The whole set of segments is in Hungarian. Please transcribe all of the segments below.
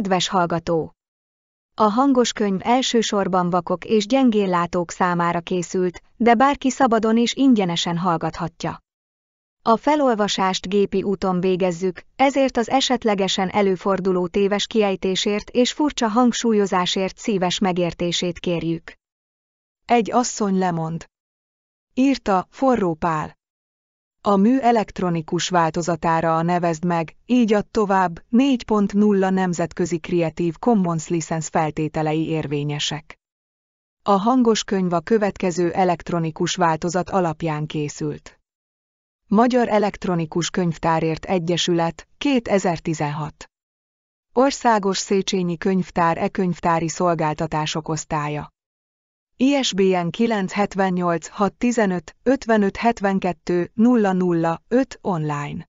Kedves hallgató! A hangos könyv elsősorban vakok és gyengéllátók számára készült, de bárki szabadon és ingyenesen hallgathatja. A felolvasást gépi úton végezzük, ezért az esetlegesen előforduló téves kiejtésért és furcsa hangsúlyozásért szíves megértését kérjük. Egy asszony lemond. Írta Forró Pál. A mű elektronikus változatára a nevezd meg, így ad tovább, 4.0 nemzetközi Creative Commons licensz feltételei érvényesek. A hangos könyv a következő elektronikus változat alapján készült. Magyar Elektronikus Könyvtárért Egyesület, 2016. Országos Széchenyi Könyvtár e-könyvtári szolgáltatások osztálya. ISBN 978 615 5572 005 online.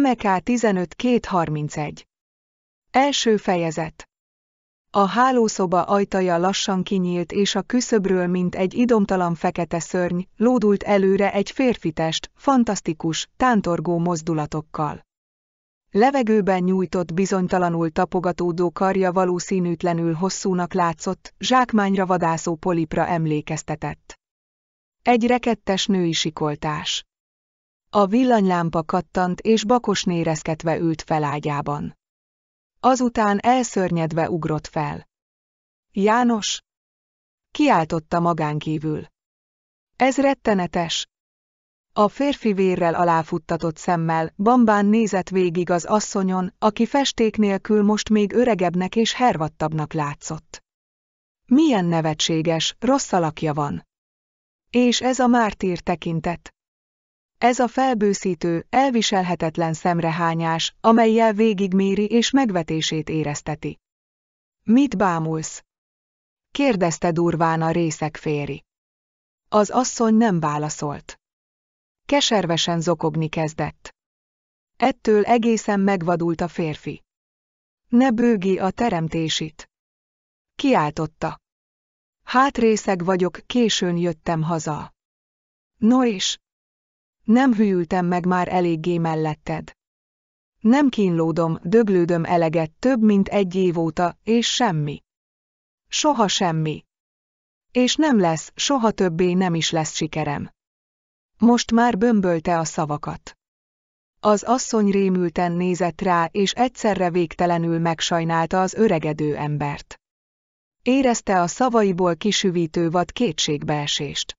MK e 15231. Első fejezet. A hálószoba ajtaja lassan kinyílt és a küszöbről, mint egy idomtalan fekete szörny, lódult előre egy férfitest, fantasztikus, tántorgó mozdulatokkal. Levegőben nyújtott bizonytalanul tapogatódó karja valószínűtlenül hosszúnak látszott, zsákmányra vadászó polipra emlékeztetett. Egy rekettes női sikoltás. A villanylámpa kattant és bakos nérezketve ült felágyában. Azután elszörnyedve ugrott fel. János! Kiáltotta magánkívül. Ez rettenetes, a férfi vérrel aláfuttatott szemmel, bambán nézett végig az asszonyon, aki festék nélkül most még öregebbnek és hervattabbnak látszott. Milyen nevetséges, rossz alakja van. És ez a mártír tekintet. Ez a felbőszítő, elviselhetetlen szemrehányás, amelyel végigméri és megvetését érezteti. Mit bámulsz? kérdezte durván a részek féri. Az asszony nem válaszolt keservesen zokogni kezdett. Ettől egészen megvadult a férfi. Ne bőgi a teremtésit! Kiáltotta. Hátrészeg vagyok, későn jöttem haza. No és? Nem hűültem meg már eléggé melletted. Nem kínlódom, döglődöm eleget több mint egy év óta, és semmi. Soha semmi. És nem lesz, soha többé nem is lesz sikerem. Most már bömbölte a szavakat. Az asszony rémülten nézett rá, és egyszerre végtelenül megsajnálta az öregedő embert. Érezte a szavaiból kisüvítő vad kétségbeesést.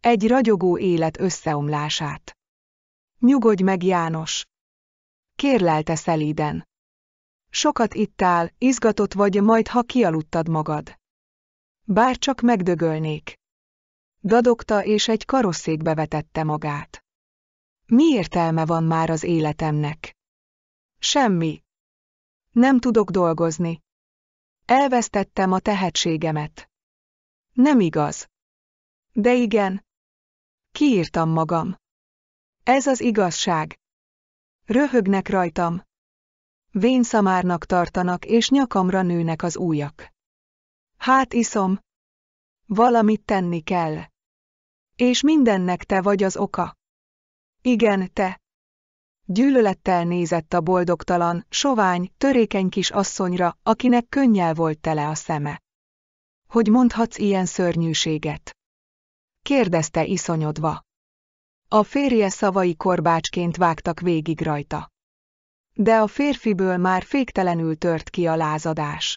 Egy ragyogó élet összeomlását. Nyugodj meg, János! Kérlelte szelíden. Sokat ittál, izgatott vagy, majd ha kialudtad magad. Bár csak megdögölnék. Dadogta és egy karosszékbe vetette magát. Mi értelme van már az életemnek? Semmi. Nem tudok dolgozni. Elvesztettem a tehetségemet. Nem igaz. De igen. Kiírtam magam. Ez az igazság. Röhögnek rajtam. Vén szamárnak tartanak, és nyakamra nőnek az újak. Hát iszom. Valamit tenni kell. És mindennek te vagy az oka. Igen, te. Gyűlölettel nézett a boldogtalan, sovány, törékeny kis asszonyra, akinek könnyel volt tele a szeme. Hogy mondhatsz ilyen szörnyűséget? Kérdezte iszonyodva. A férje szavai korbácsként vágtak végig rajta. De a férfiből már féktelenül tört ki a lázadás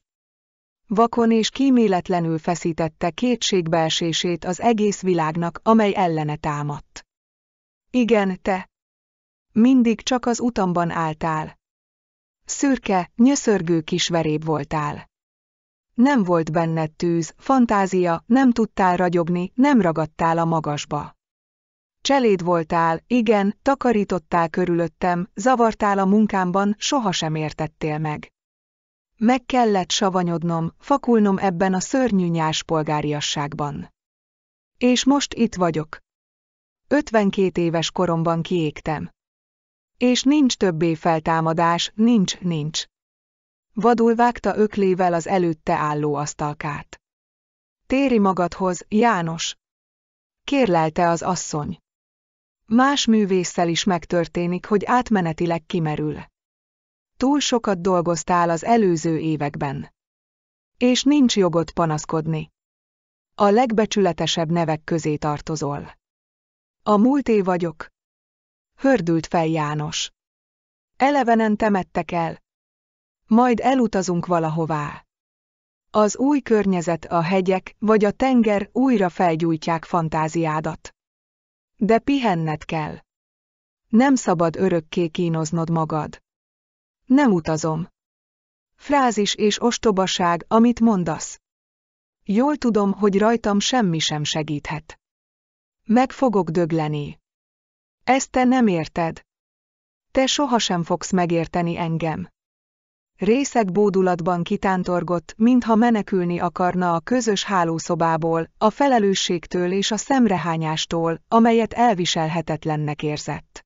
vakon és kíméletlenül feszítette kétségbeesését az egész világnak, amely ellene támadt. Igen, te. Mindig csak az utamban álltál. Szürke, nyöszörgő kisveréb voltál. Nem volt benned tűz, fantázia, nem tudtál ragyogni, nem ragadtál a magasba. Cseléd voltál, igen, takarítottál körülöttem, zavartál a munkámban, sohasem értettél meg. Meg kellett savanyodnom, fakulnom ebben a szörnyű nyáspolgáriasságban. És most itt vagyok. 52 éves koromban kiégtem. És nincs többé feltámadás, nincs, nincs. Vadul vágta öklével az előtte álló asztalkát. Téri magadhoz, János! Kérlelte az asszony. Más művésszel is megtörténik, hogy átmenetileg kimerül túl sokat dolgoztál az előző években. És nincs jogod panaszkodni. A legbecsületesebb nevek közé tartozol. A múlté vagyok. Hördült fel János. Elevenen temettek el. Majd elutazunk valahová. Az új környezet, a hegyek vagy a tenger újra felgyújtják fantáziádat. De pihenned kell. Nem szabad örökké kínoznod magad. Nem utazom. Frázis és ostobaság, amit mondasz. Jól tudom, hogy rajtam semmi sem segíthet. Meg fogok dögleni. Ezt te nem érted. Te sohasem fogsz megérteni engem. Részek bódulatban kitántorgott, mintha menekülni akarna a közös hálószobából, a felelősségtől és a szemrehányástól, amelyet elviselhetetlennek érzett.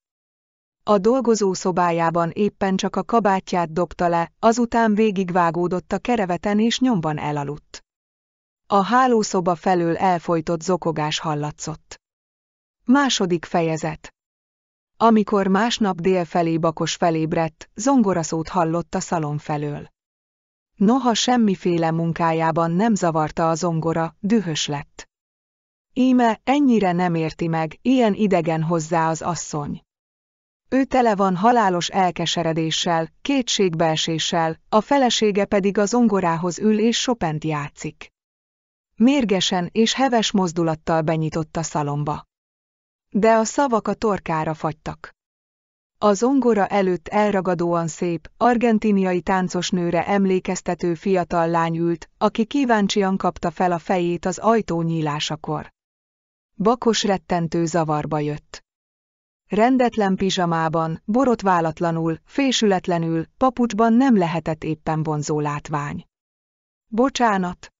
A dolgozó szobájában éppen csak a kabátját dobta le, azután végigvágódott a kereveten és nyomban elaludt. A hálószoba felől elfolytott zokogás hallatszott. Második fejezet Amikor másnap délfelé Bakos felébredt, zongoraszót hallott a szalon felől. Noha semmiféle munkájában nem zavarta a zongora, dühös lett. Íme ennyire nem érti meg, ilyen idegen hozzá az asszony. Ő tele van halálos elkeseredéssel, kétségbeeséssel, a felesége pedig az ongorához ül és sopent játszik. Mérgesen és heves mozdulattal benyitott a szalomba. De a szavak a torkára fagytak. Az ongora előtt elragadóan szép, argentiniai táncosnőre emlékeztető fiatal lány ült, aki kíváncsian kapta fel a fejét az ajtó nyílásakor. Bakos rettentő zavarba jött. Rendetlen pizsamában, borotválatlanul, fésületlenül, papucsban nem lehetett éppen vonzó látvány. Bocsánat!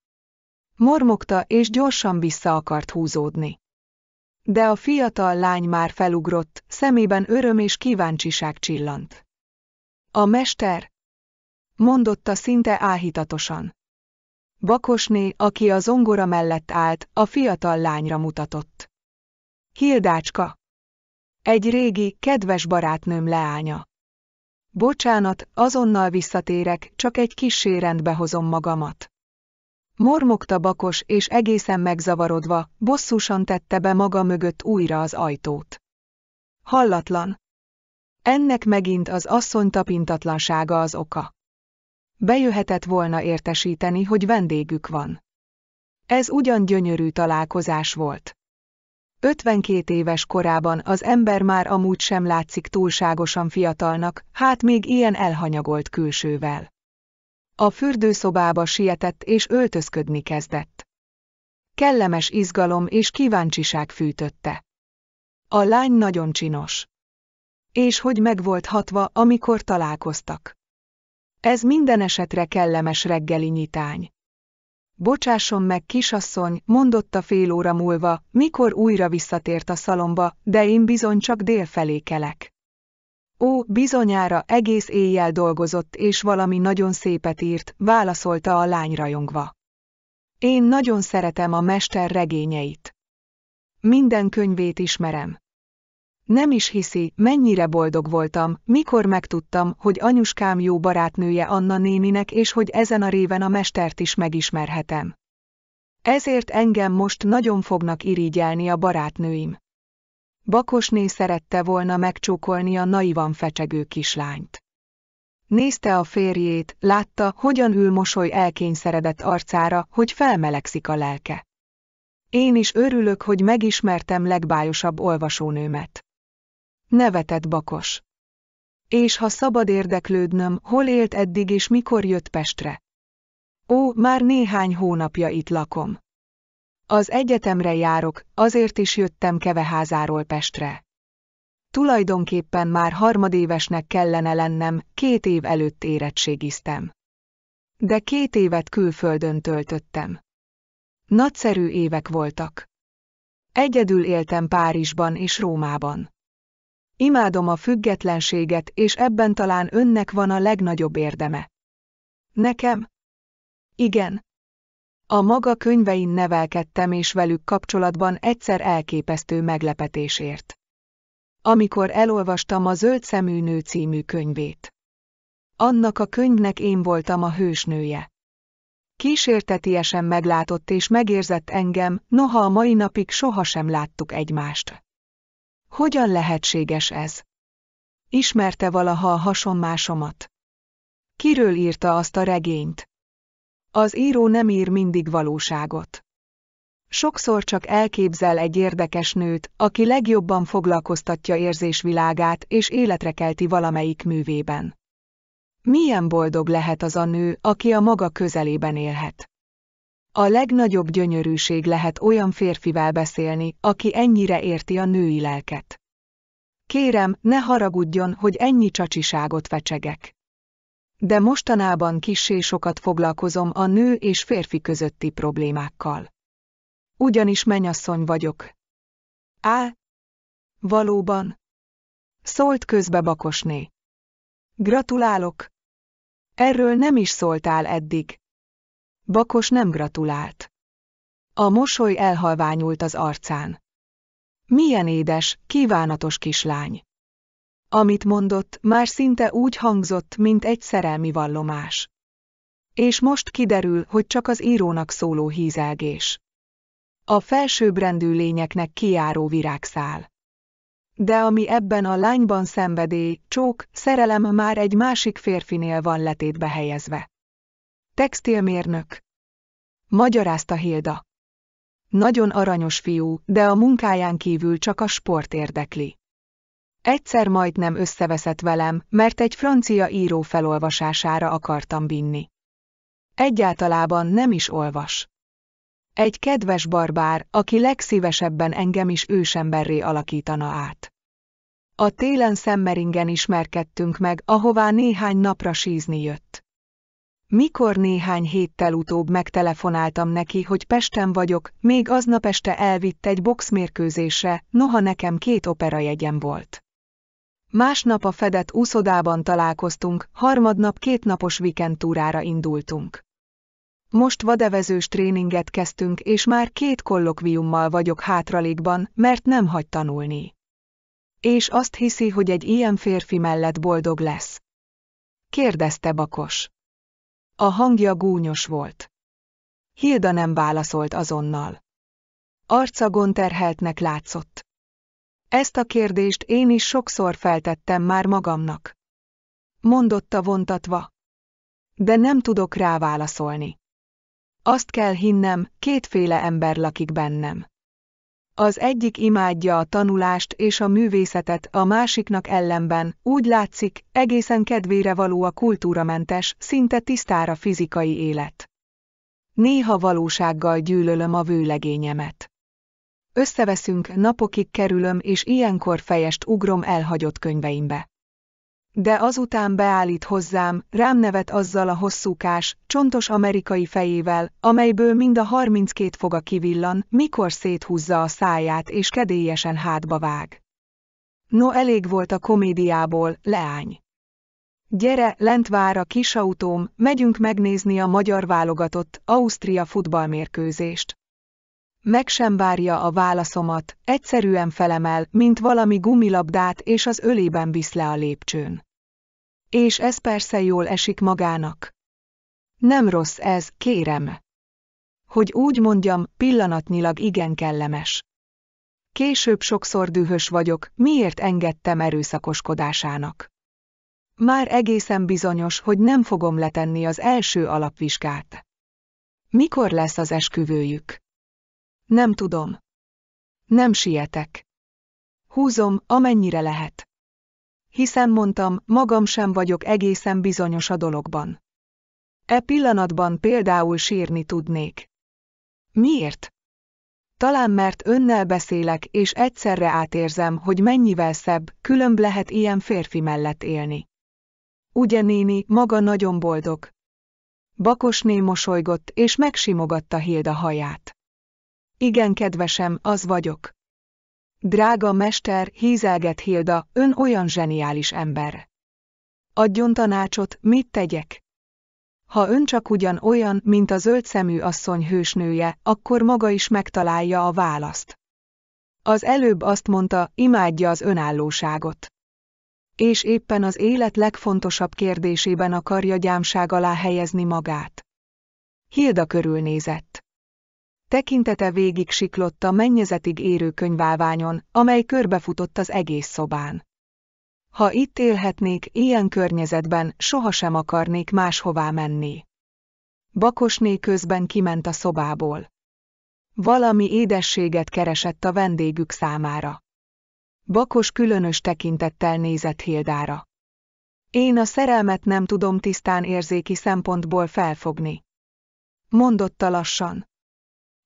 Mormogta, és gyorsan vissza akart húzódni. De a fiatal lány már felugrott, szemében öröm és kíváncsiság csillant. A mester? mondotta szinte áhítatosan. Bakosné, aki az ongora mellett állt, a fiatal lányra mutatott. Hildácska! Egy régi, kedves barátnőm leánya. Bocsánat, azonnal visszatérek, csak egy kis rendbe hozom magamat. Mormogta bakos, és egészen megzavarodva, bosszusan tette be maga mögött újra az ajtót. Hallatlan. Ennek megint az asszony tapintatlansága az oka. Bejöhetett volna értesíteni, hogy vendégük van. Ez ugyan gyönyörű találkozás volt. 52 éves korában az ember már amúgy sem látszik túlságosan fiatalnak, hát még ilyen elhanyagolt külsővel. A fürdőszobába sietett és öltözködni kezdett. Kellemes izgalom és kíváncsiság fűtötte. A lány nagyon csinos. És hogy meg volt hatva, amikor találkoztak. Ez minden esetre kellemes reggeli nyitány. Bocsásson meg, kisasszony, mondotta fél óra múlva, mikor újra visszatért a szalomba, de én bizony csak délfelé kelek. Ó, bizonyára egész éjjel dolgozott és valami nagyon szépet írt, válaszolta a lány rajongva. Én nagyon szeretem a mester regényeit. Minden könyvét ismerem. Nem is hiszi, mennyire boldog voltam, mikor megtudtam, hogy anyuskám jó barátnője Anna néninek és hogy ezen a réven a mestert is megismerhetem. Ezért engem most nagyon fognak irigyelni a barátnőim. Bakosné szerette volna megcsókolni a naivan fecsegő kislányt. Nézte a férjét, látta, hogyan ül mosoly elkényszeredett arcára, hogy felmelegszik a lelke. Én is örülök, hogy megismertem legbájosabb olvasónőmet. Nevetett Bakos. És ha szabad érdeklődnöm, hol élt eddig és mikor jött Pestre? Ó, már néhány hónapja itt lakom. Az egyetemre járok, azért is jöttem Keveházáról Pestre. Tulajdonképpen már harmadévesnek kellene lennem, két év előtt érettségiztem. De két évet külföldön töltöttem. Nagyszerű évek voltak. Egyedül éltem Párizsban és Rómában. Imádom a függetlenséget, és ebben talán önnek van a legnagyobb érdeme. Nekem? Igen. A maga könyvein nevelkedtem, és velük kapcsolatban egyszer elképesztő meglepetésért. Amikor elolvastam a Zöld szemű nő című könyvét. Annak a könyvnek én voltam a hősnője. Kísértetiesen meglátott és megérzett engem, noha a mai napig sohasem láttuk egymást. Hogyan lehetséges ez? Ismerte valaha a hasonmásomat? Kiről írta azt a regényt? Az író nem ír mindig valóságot. Sokszor csak elképzel egy érdekes nőt, aki legjobban foglalkoztatja érzésvilágát és életre kelti valamelyik művében. Milyen boldog lehet az a nő, aki a maga közelében élhet? A legnagyobb gyönyörűség lehet olyan férfivel beszélni, aki ennyire érti a női lelket. Kérem, ne haragudjon, hogy ennyi csacsiságot fecsegek. De mostanában kissé sokat foglalkozom a nő és férfi közötti problémákkal. Ugyanis menyasszony vagyok. Á, valóban. Szólt közbe Bakosné. Gratulálok. Erről nem is szóltál eddig, Bakos nem gratulált. A mosoly elhalványult az arcán. Milyen édes, kívánatos kislány. Amit mondott, már szinte úgy hangzott, mint egy szerelmi vallomás. És most kiderül, hogy csak az írónak szóló hízelgés. A felsőbbrendű lényeknek kiáró virágszál. De ami ebben a lányban szenvedély, csók, szerelem már egy másik férfinél van letétbe helyezve. Textilmérnök. Magyarázta Hilda. Nagyon aranyos fiú, de a munkáján kívül csak a sport érdekli. Egyszer majdnem összeveszett velem, mert egy francia író felolvasására akartam vinni. Egyáltalában nem is olvas. Egy kedves barbár, aki legszívesebben engem is ősemberré alakítana át. A télen szemmeringen ismerkedtünk meg, ahová néhány napra sízni jött. Mikor néhány héttel utóbb megtelefonáltam neki, hogy Pesten vagyok, még aznap este elvitt egy boxmérkőzésre, noha nekem két opera jegyem volt. Másnap a fedett úszodában találkoztunk, harmadnap kétnapos vikendtúrára indultunk. Most vadevezős tréninget kezdtünk, és már két kollokviummal vagyok hátralékban, mert nem hagy tanulni. És azt hiszi, hogy egy ilyen férfi mellett boldog lesz. Kérdezte Bakos. A hangja gúnyos volt. Hilda nem válaszolt azonnal. Arca gonterheltnek látszott. Ezt a kérdést én is sokszor feltettem már magamnak. Mondotta vontatva. De nem tudok rá válaszolni. Azt kell hinnem, kétféle ember lakik bennem. Az egyik imádja a tanulást és a művészetet, a másiknak ellenben, úgy látszik, egészen kedvére való a kultúramentes, szinte tisztára fizikai élet. Néha valósággal gyűlölöm a vőlegényemet. Összeveszünk, napokig kerülöm és ilyenkor fejest ugrom elhagyott könyveimbe. De azután beállít hozzám, rám nevet azzal a hosszúkás, csontos amerikai fejével, amelyből mind a 32 foga kivillan, mikor széthúzza a száját és kedélyesen hátba vág. No elég volt a komédiából, leány. Gyere, lent vár a kisautóm, megyünk megnézni a magyar válogatott, Ausztria futballmérkőzést. Meg sem várja a válaszomat, egyszerűen felemel, mint valami gumilabdát és az ölében visz le a lépcsőn. És ez persze jól esik magának. Nem rossz ez, kérem. Hogy úgy mondjam, pillanatnyilag igen kellemes. Később sokszor dühös vagyok, miért engedtem erőszakoskodásának. Már egészen bizonyos, hogy nem fogom letenni az első alapvizsgát. Mikor lesz az esküvőjük? Nem tudom. Nem sietek. Húzom, amennyire lehet. Hiszen mondtam, magam sem vagyok egészen bizonyos a dologban. E pillanatban például sírni tudnék. Miért? Talán mert önnel beszélek, és egyszerre átérzem, hogy mennyivel szebb, különb lehet ilyen férfi mellett élni. Ugye néni, maga nagyon boldog. Bakosné mosolygott, és megsimogatta Hilda haját. Igen, kedvesem, az vagyok. Drága mester, hízelget Hilda, ön olyan zseniális ember. Adjon tanácsot, mit tegyek? Ha ön csak ugyan olyan, mint a szemű asszony hősnője, akkor maga is megtalálja a választ. Az előbb azt mondta, imádja az önállóságot. És éppen az élet legfontosabb kérdésében akarja gyámság alá helyezni magát. Hilda körülnézett. Tekintete végig siklott a mennyezetig érő könyváványon, amely körbefutott az egész szobán. Ha itt élhetnék, ilyen környezetben sohasem akarnék máshová menni. Bakosné közben kiment a szobából. Valami édességet keresett a vendégük számára. Bakos különös tekintettel nézett Hildára. Én a szerelmet nem tudom tisztán érzéki szempontból felfogni. Mondotta lassan.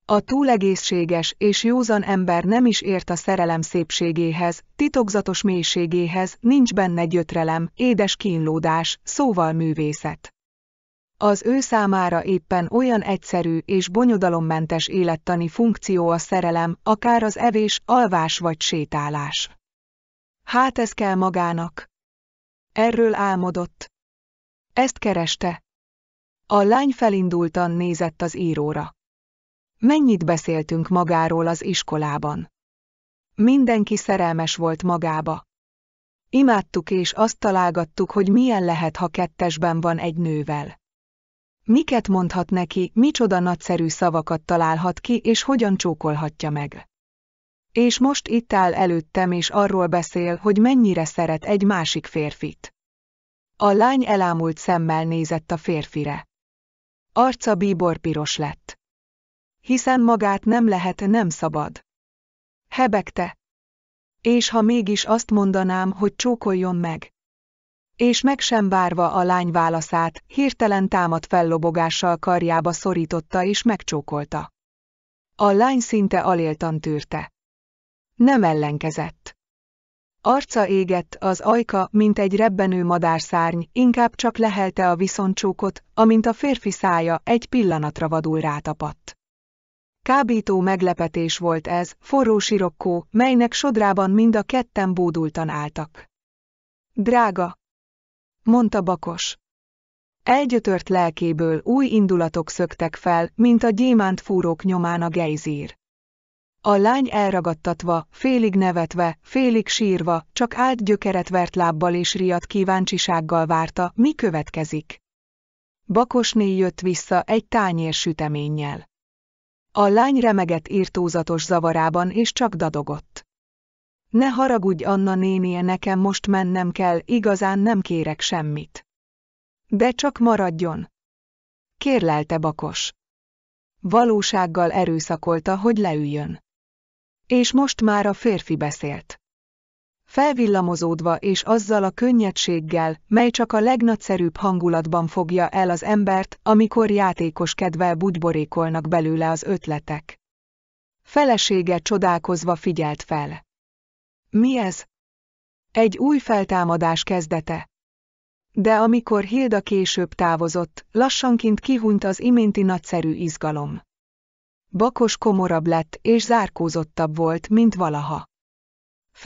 A túlegészséges és józan ember nem is ért a szerelem szépségéhez, titokzatos mélységéhez, nincs benne gyötrelem, édes kínlódás, szóval művészet. Az ő számára éppen olyan egyszerű és bonyodalommentes élettani funkció a szerelem, akár az evés, alvás vagy sétálás. Hát ez kell magának. Erről álmodott. Ezt kereste. A lány felindultan nézett az íróra. Mennyit beszéltünk magáról az iskolában? Mindenki szerelmes volt magába. Imádtuk és azt találgattuk, hogy milyen lehet, ha kettesben van egy nővel. Miket mondhat neki, micsoda nagyszerű szavakat találhat ki, és hogyan csókolhatja meg. És most itt áll előttem, és arról beszél, hogy mennyire szeret egy másik férfit. A lány elámult szemmel nézett a férfire. Arca bíborpiros lett hiszen magát nem lehet nem szabad. Hebegte. És ha mégis azt mondanám, hogy csókoljon meg. És meg sem várva a lány válaszát, hirtelen támad fellobogással karjába szorította és megcsókolta. A lány szinte aléltan tűrte. Nem ellenkezett. Arca égett, az ajka, mint egy rebbenő madárszárny, inkább csak lehelte a viszoncsókot, amint a férfi szája egy pillanatra vadul rátapadt. Kábító meglepetés volt ez, forró sirokkó, melynek sodrában mind a ketten bódultan álltak. Drága! mondta Bakos. Elgyötört lelkéből új indulatok szöktek fel, mint a gyémánt fúrók nyomán a gejzír. A lány elragadtatva, félig nevetve, félig sírva, csak állt gyökeret vert lábbal és riadt kíváncsisággal várta, mi következik. Bakosné jött vissza egy tányér süteménnyel. A lány remegett írtózatos zavarában és csak dadogott. Ne haragudj Anna nénie nekem most mennem kell, igazán nem kérek semmit. De csak maradjon. Kérlelte Bakos. Valósággal erőszakolta, hogy leüljön. És most már a férfi beszélt felvillamozódva és azzal a könnyedséggel, mely csak a legnagyszerűbb hangulatban fogja el az embert, amikor játékos kedvel bugyborékolnak belőle az ötletek. Felesége csodálkozva figyelt fel. Mi ez? Egy új feltámadás kezdete. De amikor Hilda később távozott, lassanként kihunyt az iménti nagyszerű izgalom. Bakos komorabb lett és zárkózottabb volt, mint valaha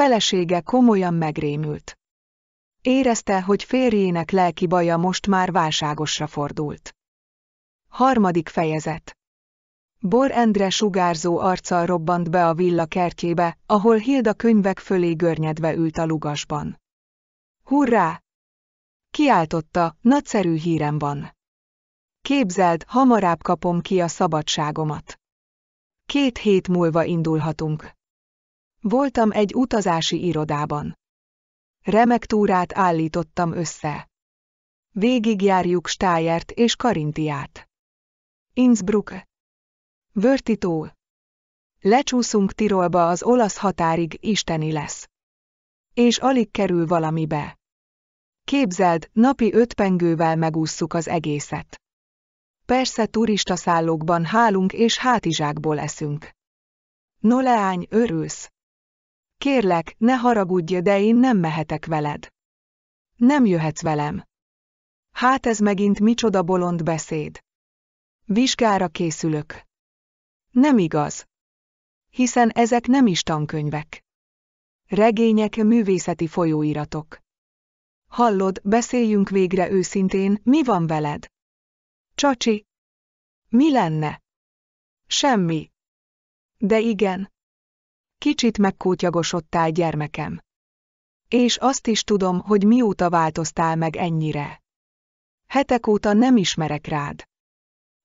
felesége komolyan megrémült. Érezte, hogy férjének lelki baja most már válságosra fordult. Harmadik fejezet Bor Endre sugárzó arccal robbant be a villa kertjébe, ahol Hilda könyvek fölé görnyedve ült a lugasban. Hurrá! Kiáltotta, nagyszerű hírem van. Képzeld, hamarabb kapom ki a szabadságomat. Két hét múlva indulhatunk. Voltam egy utazási irodában. Remek túrát állítottam össze. Végigjárjuk Stájert és Karintiát. Innsbruck. Vörtitó. Lecsúszunk Tirolba az olasz határig, isteni lesz. És alig kerül valamibe. Képzeld, napi öt pengővel megússzuk az egészet. Persze turista szállókban hálunk és hátizsákból eszünk. No leány, örülsz. Kérlek, ne haragudj, de én nem mehetek veled. Nem jöhetsz velem. Hát ez megint micsoda bolond beszéd. Vizsgára készülök. Nem igaz. Hiszen ezek nem is tankönyvek. Regények, művészeti folyóiratok. Hallod, beszéljünk végre őszintén, mi van veled? Csacsi. Mi lenne? Semmi. De igen. Kicsit megkótyagosodtál, gyermekem. És azt is tudom, hogy mióta változtál meg ennyire. Hetek óta nem ismerek rád.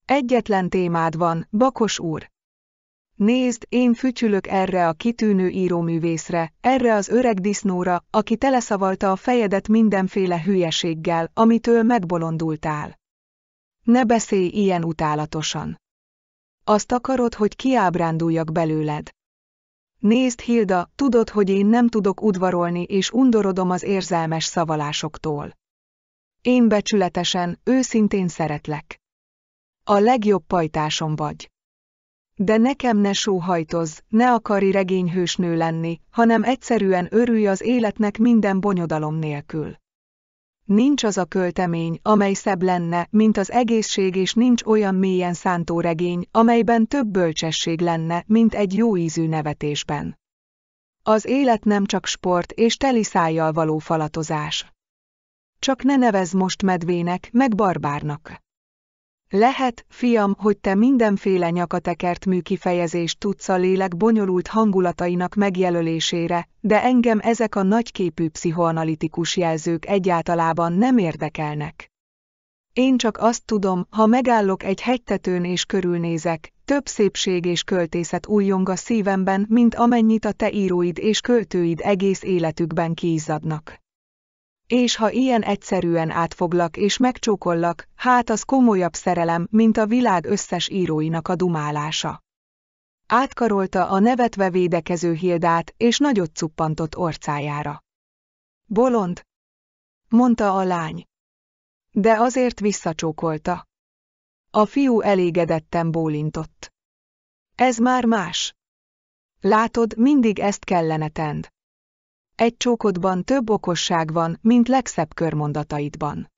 Egyetlen témád van, Bakos úr. Nézd, én fütyülök erre a kitűnő íróművészre, erre az öreg disznóra, aki teleszavalta a fejedet mindenféle hülyeséggel, amitől megbolondultál. Ne beszélj ilyen utálatosan. Azt akarod, hogy kiábránduljak belőled. Nézd Hilda, tudod, hogy én nem tudok udvarolni és undorodom az érzelmes szavalásoktól. Én becsületesen, őszintén szeretlek. A legjobb pajtásom vagy. De nekem ne sóhajtozz, ne akarj regényhősnő lenni, hanem egyszerűen örülj az életnek minden bonyodalom nélkül. Nincs az a költemény, amely szebb lenne, mint az egészség és nincs olyan mélyen szántó regény, amelyben több bölcsesség lenne, mint egy jó ízű nevetésben. Az élet nem csak sport és teli szájjal való falatozás. Csak ne nevez most medvének, meg barbárnak. Lehet, fiam, hogy te mindenféle nyakatekert műkifejezést tudsz a lélek bonyolult hangulatainak megjelölésére, de engem ezek a nagyképű pszichoanalitikus jelzők egyáltalában nem érdekelnek. Én csak azt tudom, ha megállok egy hegytetőn és körülnézek, több szépség és költészet újjong a szívemben, mint amennyit a te íróid és költőid egész életükben kiizzadnak és ha ilyen egyszerűen átfoglak és megcsókollak, hát az komolyabb szerelem, mint a világ összes íróinak a dumálása. Átkarolta a nevetve védekező Hildát, és nagyot cuppantott orcájára. Bolond, mondta a lány. De azért visszacsókolta. A fiú elégedetten bólintott. Ez már más. Látod, mindig ezt kellene tend. Egy csókodban több okosság van, mint legszebb körmondataidban.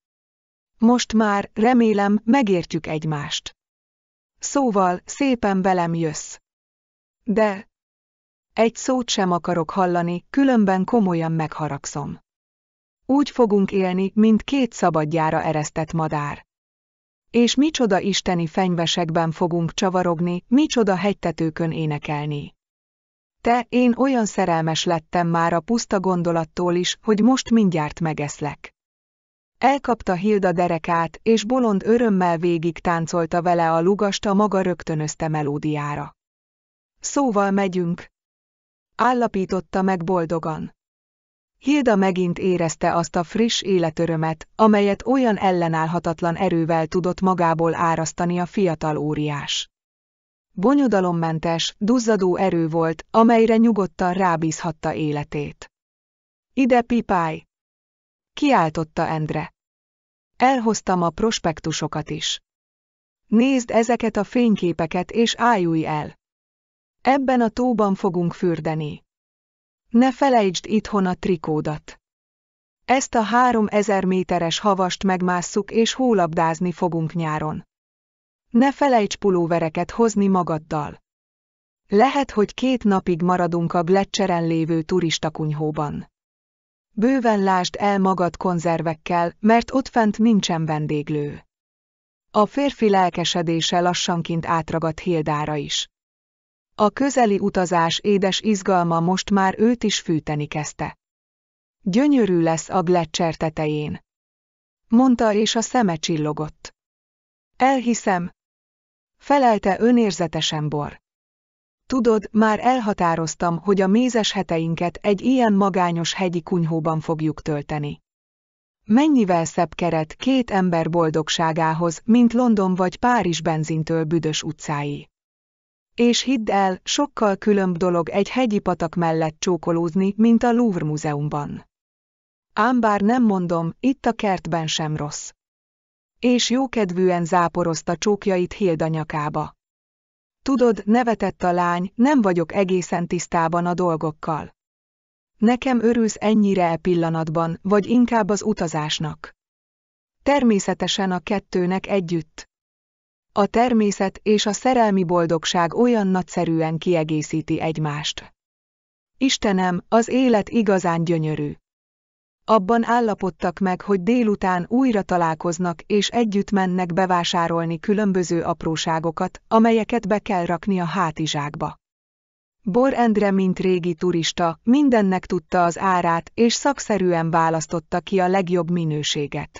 Most már, remélem, megértjük egymást. Szóval, szépen velem jössz. De... Egy szót sem akarok hallani, különben komolyan megharagszom. Úgy fogunk élni, mint két szabadjára eresztett madár. És micsoda isteni fenyvesekben fogunk csavarogni, micsoda hegytetőkön énekelni. Te, én olyan szerelmes lettem már a puszta gondolattól is, hogy most mindjárt megeszlek. Elkapta Hilda derekát, és bolond örömmel végig táncolta vele a lugast a maga rögtönözte melódiára. Szóval megyünk. Állapította meg boldogan. Hilda megint érezte azt a friss életörömet, amelyet olyan ellenállhatatlan erővel tudott magából árasztani a fiatal óriás bonyodalommentes, duzzadó erő volt, amelyre nyugodtan rábízhatta életét. Ide pipáj! Kiáltotta Endre. Elhoztam a prospektusokat is. Nézd ezeket a fényképeket és ájulj el! Ebben a tóban fogunk fürdeni. Ne felejtsd itthon a trikódat. Ezt a három ezer méteres havast megmásszuk és hólabdázni fogunk nyáron. Ne felejts pulóvereket hozni magaddal. Lehet, hogy két napig maradunk a Gletscheren lévő turistakunyhóban. Bőven lásd el magad konzervekkel, mert ott fent nincsen vendéglő. A férfi lelkesedése lassanként átragadt Hildára is. A közeli utazás édes izgalma most már őt is fűteni kezdte. Gyönyörű lesz a Gletscher tetején. Mondta és a szeme csillogott. Elhiszem, Felelte önérzetesen Bor. Tudod, már elhatároztam, hogy a mézes heteinket egy ilyen magányos hegyi kunyhóban fogjuk tölteni. Mennyivel szebb keret két ember boldogságához, mint London vagy Párizs benzintől büdös utcái. És hidd el, sokkal különb dolog egy hegyi patak mellett csókolózni, mint a Louvre múzeumban. Ám bár nem mondom, itt a kertben sem rossz és jókedvűen záporozta csókjait Hilda nyakába. Tudod, nevetett a lány, nem vagyok egészen tisztában a dolgokkal. Nekem örülsz ennyire e pillanatban, vagy inkább az utazásnak. Természetesen a kettőnek együtt. A természet és a szerelmi boldogság olyan nagyszerűen kiegészíti egymást. Istenem, az élet igazán gyönyörű. Abban állapodtak meg, hogy délután újra találkoznak és együtt mennek bevásárolni különböző apróságokat, amelyeket be kell rakni a hátizsákba. Bor Endre, mint régi turista, mindennek tudta az árát és szakszerűen választotta ki a legjobb minőséget.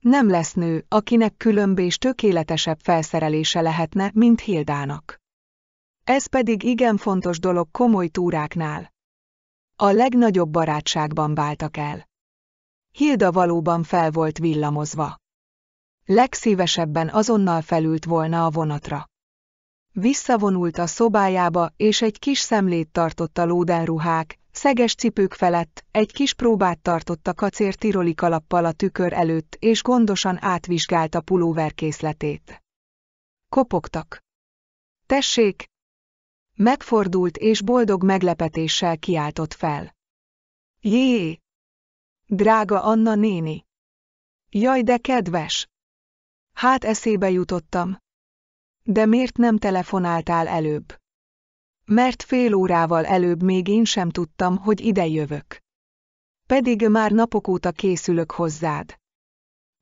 Nem lesz nő, akinek különb és tökéletesebb felszerelése lehetne, mint Hildának. Ez pedig igen fontos dolog komoly túráknál. A legnagyobb barátságban váltak el. Hilda valóban fel volt villamozva. Legszívesebben azonnal felült volna a vonatra. Visszavonult a szobájába, és egy kis szemlét tartott a lódenruhák, szeges cipők felett, egy kis próbát tartott a kacér tiroli kalappal a tükör előtt, és gondosan átvizsgálta pulóver készletét. Kopogtak. Tessék, Megfordult és boldog meglepetéssel kiáltott fel. Jé! Drága Anna néni! Jaj, de kedves! Hát eszébe jutottam. De miért nem telefonáltál előbb? Mert fél órával előbb még én sem tudtam, hogy ide jövök. Pedig már napok óta készülök hozzád.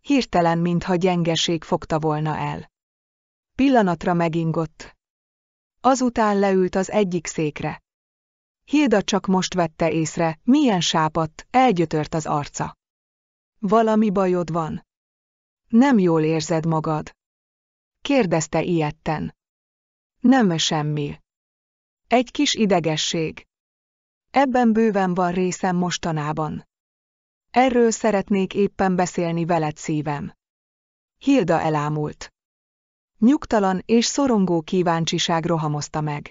Hirtelen, mintha gyengeség fogta volna el. Pillanatra megingott, Azután leült az egyik székre. Hilda csak most vette észre, milyen sápadt, elgyötört az arca. Valami bajod van? Nem jól érzed magad? Kérdezte ilyetten. Nem semmi. Egy kis idegesség. Ebben bőven van részem mostanában. Erről szeretnék éppen beszélni veled szívem. Hilda elámult. Nyugtalan és szorongó kíváncsiság rohamozta meg.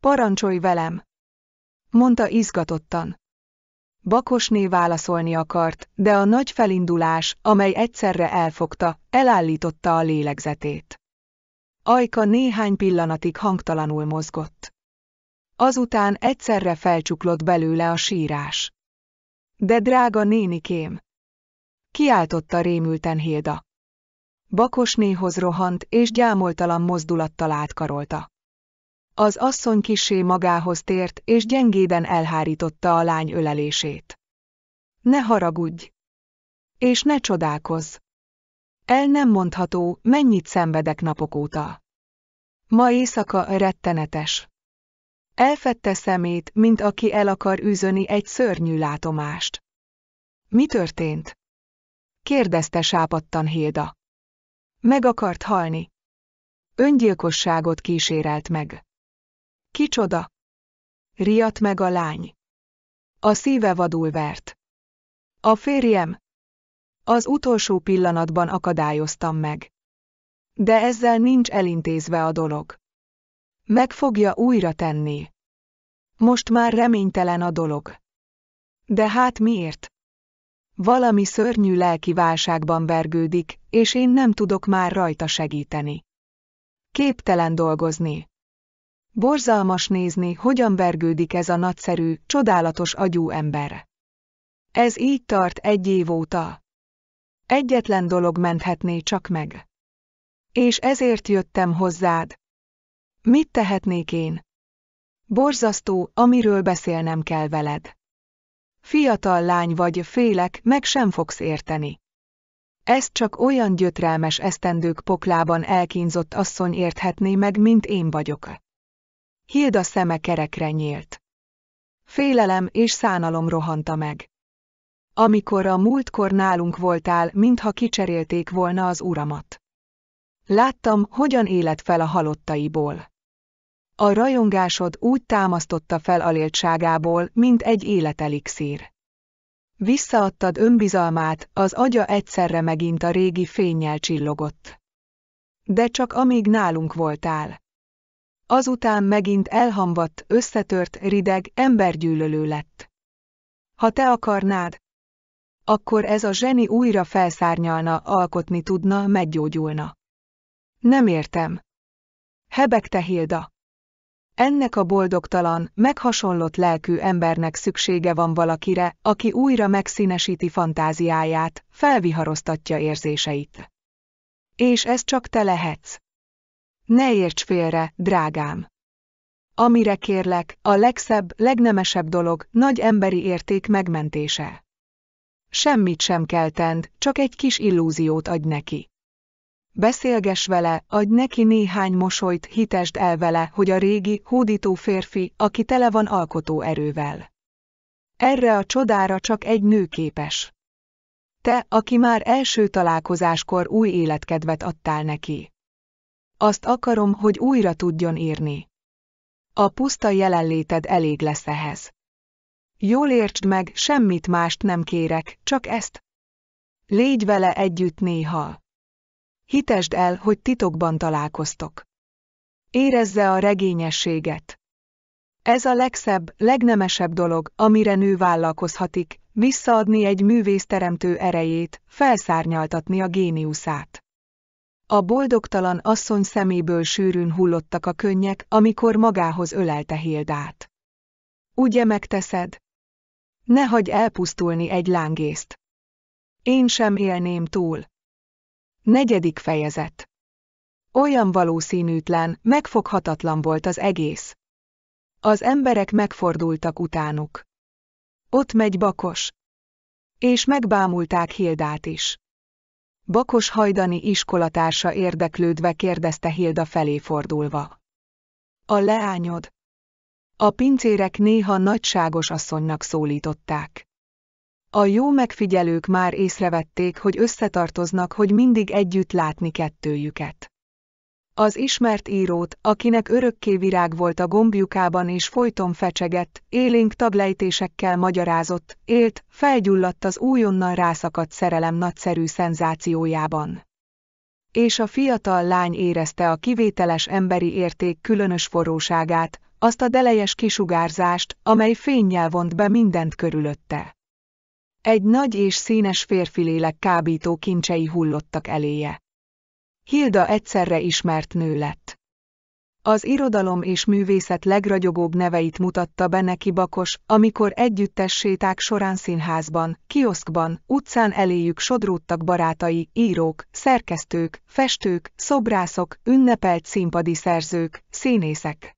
Parancsolj velem! mondta izgatottan. Bakosné válaszolni akart, de a nagy felindulás, amely egyszerre elfogta, elállította a lélegzetét. Ajka néhány pillanatig hangtalanul mozgott. Azután egyszerre felcsuklott belőle a sírás. De drága nénikém! Kiáltotta rémülten Hilda. Bakosnéhoz rohant, és gyámoltalan mozdulattal átkarolta. Az asszony kisé magához tért, és gyengéden elhárította a lány ölelését. Ne haragudj! És ne csodálkozz! El nem mondható, mennyit szenvedek napok óta. Ma éjszaka rettenetes. Elfette szemét, mint aki el akar üzöni egy szörnyű látomást. Mi történt? kérdezte sápadtan Hilda. Meg akart halni. Öngyilkosságot kísérelt meg. Kicsoda? Riadt meg a lány. A szíve vadul vert. A férjem? Az utolsó pillanatban akadályoztam meg. De ezzel nincs elintézve a dolog. Meg fogja újra tenni. Most már reménytelen a dolog. De hát miért? Valami szörnyű lelki válságban vergődik, és én nem tudok már rajta segíteni. Képtelen dolgozni. Borzalmas nézni, hogyan vergődik ez a nagyszerű, csodálatos agyú ember. Ez így tart egy év óta. Egyetlen dolog menthetné csak meg. És ezért jöttem hozzád. Mit tehetnék én? Borzasztó, amiről beszélnem kell veled. Fiatal lány vagy, félek, meg sem fogsz érteni. Ezt csak olyan gyötrelmes esztendők poklában elkínzott asszony érthetné meg, mint én vagyok. Hilda szeme kerekre nyílt. Félelem és szánalom rohanta meg. Amikor a múltkor nálunk voltál, mintha kicserélték volna az uramat. Láttam, hogyan élet fel a halottaiból. A rajongásod úgy támasztotta fel aléltságából, mint egy életelixír. Visszaadtad önbizalmát, az agya egyszerre megint a régi fényjel csillogott. De csak amíg nálunk voltál. Azután megint elhamvadt, összetört, rideg, embergyűlölő lett. Ha te akarnád, akkor ez a zseni újra felszárnyalna, alkotni tudna, meggyógyulna. Nem értem. Hebegte Hilda. Ennek a boldogtalan, meghasonlott lelkű embernek szüksége van valakire, aki újra megszínesíti fantáziáját, felviharoztatja érzéseit. És ez csak te lehetsz. Ne érts félre, drágám! Amire kérlek, a legszebb, legnemesebb dolog, nagy emberi érték megmentése. Semmit sem kell tend, csak egy kis illúziót adj neki. Beszélges vele, adj neki néhány mosolyt, hitesd el vele, hogy a régi, hódító férfi, aki tele van alkotó erővel. Erre a csodára csak egy nő képes. Te, aki már első találkozáskor új életkedvet adtál neki. Azt akarom, hogy újra tudjon írni. A puszta jelenléted elég lesz ehhez. Jól értsd meg, semmit mást nem kérek, csak ezt. Légy vele együtt néha. Hitesd el, hogy titokban találkoztok. Érezze a regényességet. Ez a legszebb, legnemesebb dolog, amire nő vállalkozhatik, visszaadni egy művész teremtő erejét, felszárnyaltatni a géniuszát. A boldogtalan asszony szeméből sűrűn hullottak a könnyek, amikor magához ölelte Hildát. Ugye megteszed? Ne hagy elpusztulni egy lángészt. Én sem élném túl. Negyedik fejezet. Olyan valószínűtlen, megfoghatatlan volt az egész. Az emberek megfordultak utánuk. Ott megy Bakos. És megbámulták Hildát is. Bakos hajdani iskolatársa érdeklődve kérdezte Hilda felé fordulva. A leányod. A pincérek néha nagyságos asszonynak szólították. A jó megfigyelők már észrevették, hogy összetartoznak, hogy mindig együtt látni kettőjüket. Az ismert írót, akinek örökké virág volt a gombjukában és folyton fecsegett, élénk taglejtésekkel magyarázott, élt, felgyulladt az újonnan rászakadt szerelem nagyszerű szenzációjában. És a fiatal lány érezte a kivételes emberi érték különös forróságát, azt a delejes kisugárzást, amely fényjel vont be mindent körülötte. Egy nagy és színes férfi lélek kábító kincsei hullottak eléje. Hilda egyszerre ismert nő lett. Az irodalom és művészet legragyogóbb neveit mutatta be neki Bakos, amikor együttes séták során színházban, kioszkban, utcán eléjük sodródtak barátai, írók, szerkesztők, festők, szobrászok, ünnepelt színpadi szerzők, színészek.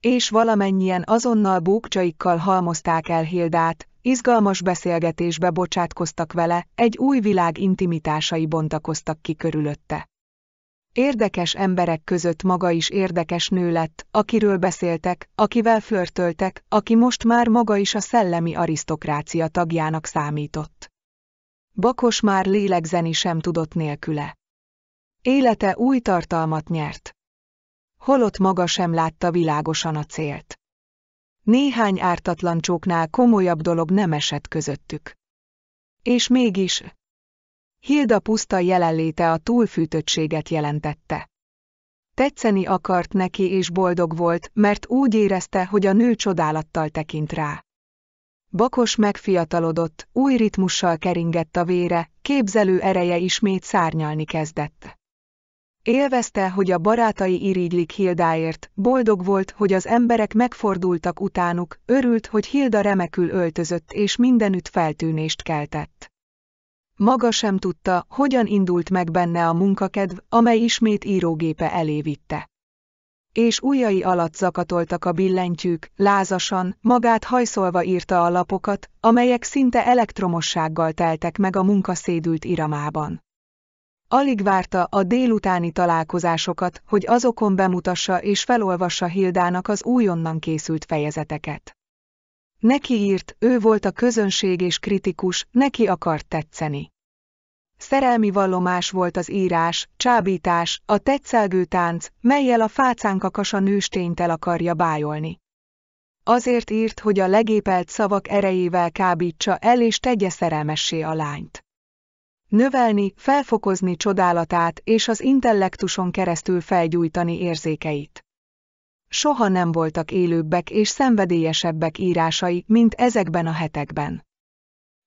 És valamennyien azonnal búkcsaikkal halmozták el Hildát, Izgalmas beszélgetésbe bocsátkoztak vele, egy új világ intimitásai bontakoztak ki körülötte. Érdekes emberek között maga is érdekes nő lett, akiről beszéltek, akivel flörtöltek, aki most már maga is a szellemi arisztokrácia tagjának számított. Bakos már lélegzeni sem tudott nélküle. Élete új tartalmat nyert. Holott maga sem látta világosan a célt. Néhány ártatlan csóknál komolyabb dolog nem esett közöttük. És mégis. Hilda puszta jelenléte a túlfűtöttséget jelentette. Tetszeni akart neki és boldog volt, mert úgy érezte, hogy a nő csodálattal tekint rá. Bakos megfiatalodott, új ritmussal keringett a vére, képzelő ereje ismét szárnyalni kezdett. Élvezte, hogy a barátai irigylik Hildáért, boldog volt, hogy az emberek megfordultak utánuk, örült, hogy Hilda remekül öltözött és mindenütt feltűnést keltett. Maga sem tudta, hogyan indult meg benne a munkakedv, amely ismét írógépe elé vitte. És ujjai alatt zakatoltak a billentyűk, lázasan, magát hajszolva írta a lapokat, amelyek szinte elektromossággal teltek meg a munkaszédült iramában. Alig várta a délutáni találkozásokat, hogy azokon bemutassa és felolvassa Hildának az újonnan készült fejezeteket. Neki írt, ő volt a közönség és kritikus, neki akart tetszeni. Szerelmi vallomás volt az írás, csábítás, a tetszelgő tánc, melyel a fácánkakasa nőstényt el akarja bájolni. Azért írt, hogy a legépelt szavak erejével kábítsa el és tegye szerelmessé a lányt növelni, felfokozni csodálatát és az intellektuson keresztül felgyújtani érzékeit. Soha nem voltak élőbbek és szenvedélyesebbek írásai, mint ezekben a hetekben.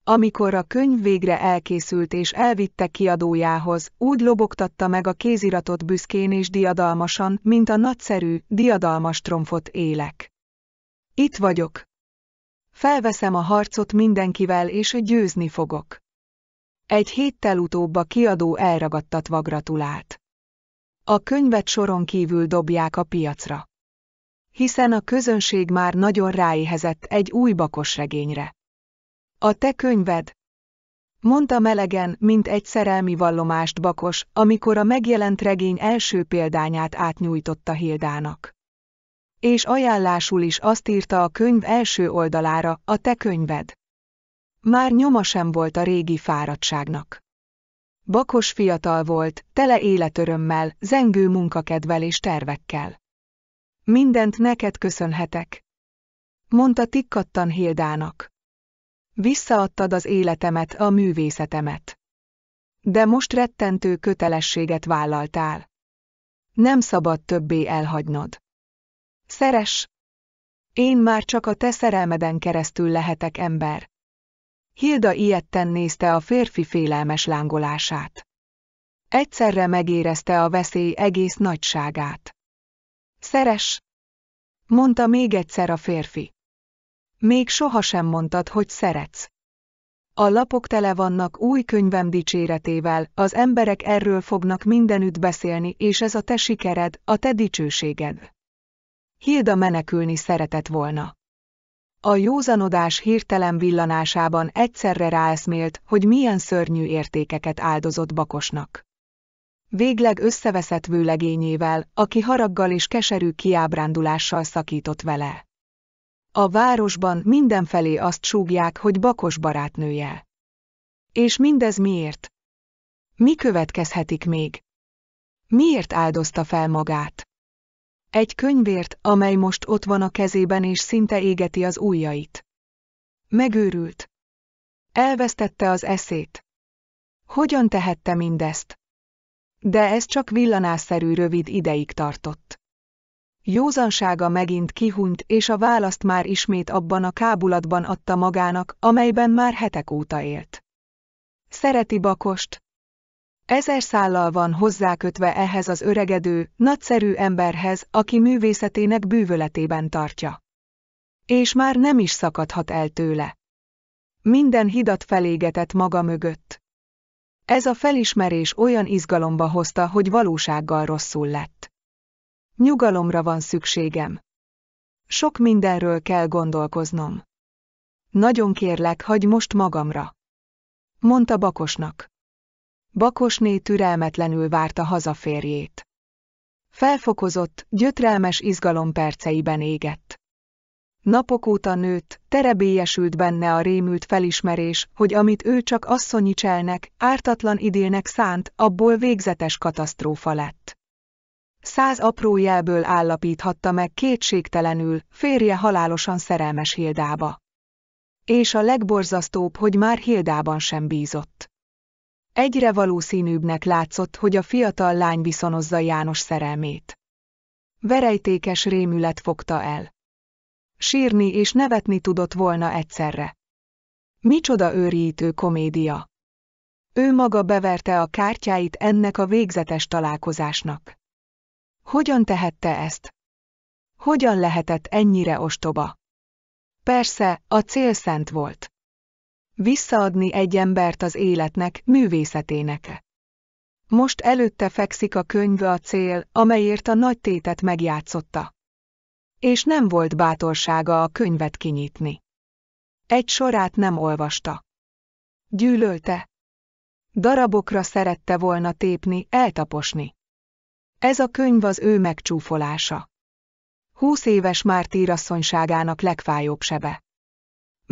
Amikor a könyv végre elkészült és elvitte kiadójához, úgy lobogtatta meg a kéziratot büszkén és diadalmasan, mint a nagyszerű, diadalmas tromfot élek. Itt vagyok. Felveszem a harcot mindenkivel és győzni fogok. Egy héttel utóbb a kiadó elragadtatva gratulált. A könyvet soron kívül dobják a piacra. Hiszen a közönség már nagyon ráéhezett egy új bakos regényre. A te könyved? Mondta melegen, mint egy szerelmi vallomást Bakos, amikor a megjelent regény első példányát átnyújtotta Hildának. És ajánlásul is azt írta a könyv első oldalára, a te könyved. Már nyoma sem volt a régi fáradtságnak. Bakos fiatal volt, tele életörömmel, zengő munkakedvel és tervekkel. Mindent neked köszönhetek, mondta tikkattan Hildának. Visszaadtad az életemet, a művészetemet. De most rettentő kötelességet vállaltál. Nem szabad többé elhagynod. Szeres! Én már csak a te szerelmeden keresztül lehetek ember. Hilda ilyetten nézte a férfi félelmes lángolását. Egyszerre megérezte a veszély egész nagyságát. Szeres! Mondta még egyszer a férfi. Még sohasem mondtad, hogy szeretsz. A lapok tele vannak új könyvem dicséretével, az emberek erről fognak mindenütt beszélni, és ez a te sikered, a te dicsőséged. Hilda menekülni szeretett volna. A józanodás hirtelen villanásában egyszerre ráeszmélt, hogy milyen szörnyű értékeket áldozott Bakosnak. Végleg összeveszett vőlegényével, aki haraggal és keserű kiábrándulással szakított vele. A városban mindenfelé azt súgják, hogy Bakos barátnője. És mindez miért? Mi következhetik még? Miért áldozta fel magát? Egy könyvért, amely most ott van a kezében és szinte égeti az ujjait. Megőrült. Elvesztette az eszét. Hogyan tehette mindezt? De ez csak villanásszerű rövid ideig tartott. Józansága megint kihunyt, és a választ már ismét abban a kábulatban adta magának, amelyben már hetek óta élt. Szereti Bakost, Ezer szállal van hozzákötve ehhez az öregedő, nagyszerű emberhez, aki művészetének bűvöletében tartja. És már nem is szakadhat el tőle. Minden hidat felégetett maga mögött. Ez a felismerés olyan izgalomba hozta, hogy valósággal rosszul lett. Nyugalomra van szükségem. Sok mindenről kell gondolkoznom. Nagyon kérlek, hagy most magamra. Mondta Bakosnak. Bakosné türelmetlenül várta hazaférjét. Felfokozott, gyötrelmes izgalom perceiben égett. Napok óta nőtt, terebélyesült benne a rémült felismerés, hogy amit ő csak asszonyi cselnek, ártatlan idélnek szánt, abból végzetes katasztrófa lett. Száz apró jelből állapíthatta meg kétségtelenül, férje halálosan szerelmes Hildába. És a legborzasztóbb, hogy már Hildában sem bízott. Egyre valószínűbbnek látszott, hogy a fiatal lány viszonozza János szerelmét. Verejtékes rémület fogta el. Sírni és nevetni tudott volna egyszerre. Micsoda őrítő komédia! Ő maga beverte a kártyáit ennek a végzetes találkozásnak. Hogyan tehette ezt? Hogyan lehetett ennyire ostoba? Persze, a cél szent volt. Visszaadni egy embert az életnek, művészetének. Most előtte fekszik a könyv a cél, amelyért a nagy tétet megjátszotta. És nem volt bátorsága a könyvet kinyitni. Egy sorát nem olvasta. Gyűlölte. Darabokra szerette volna tépni, eltaposni. Ez a könyv az ő megcsúfolása. Húsz éves asszonyságának legfájóbb sebe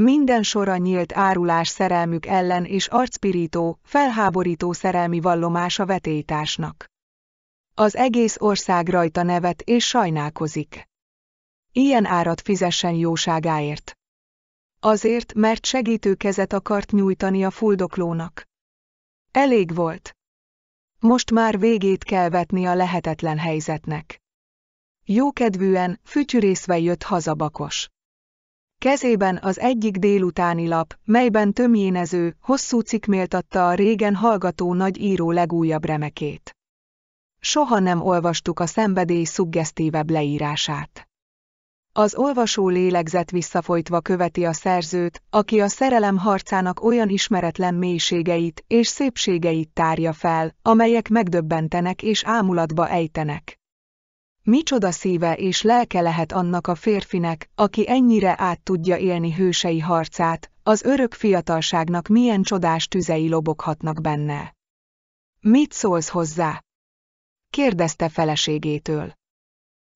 minden sora nyílt árulás szerelmük ellen és arcpirító, felháborító szerelmi vallomása vetélytársnak. Az egész ország rajta nevet és sajnálkozik. Ilyen árat fizessen jóságáért. Azért, mert segítő kezet akart nyújtani a fuldoklónak. Elég volt. Most már végét kell vetni a lehetetlen helyzetnek. Jókedvűen, fütyűrészve jött hazabakos. Kezében az egyik délutáni lap, melyben tömjénező, hosszú cikk méltatta a régen hallgató nagy író legújabb remekét. Soha nem olvastuk a szenvedély szuggesztívebb leírását. Az olvasó lélegzet visszafolytva követi a szerzőt, aki a szerelem harcának olyan ismeretlen mélységeit és szépségeit tárja fel, amelyek megdöbbentenek és ámulatba ejtenek. Micsoda szíve és lelke lehet annak a férfinek, aki ennyire át tudja élni hősei harcát, az örök fiatalságnak milyen csodás tüzei loboghatnak benne. Mit szólsz hozzá? kérdezte feleségétől.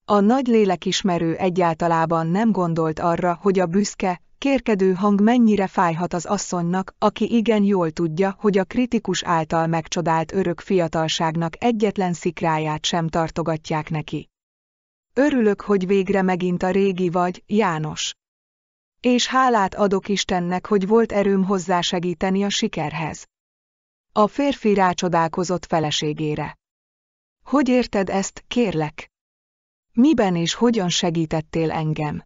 A nagy lélekismerő egyáltalában nem gondolt arra, hogy a büszke, kérkedő hang mennyire fájhat az asszonynak, aki igen jól tudja, hogy a kritikus által megcsodált örök fiatalságnak egyetlen szikráját sem tartogatják neki. Örülök, hogy végre megint a régi vagy, János. És hálát adok Istennek, hogy volt erőm hozzásegíteni a sikerhez. A férfi rácsodálkozott feleségére. Hogy érted ezt, kérlek? Miben és hogyan segítettél engem?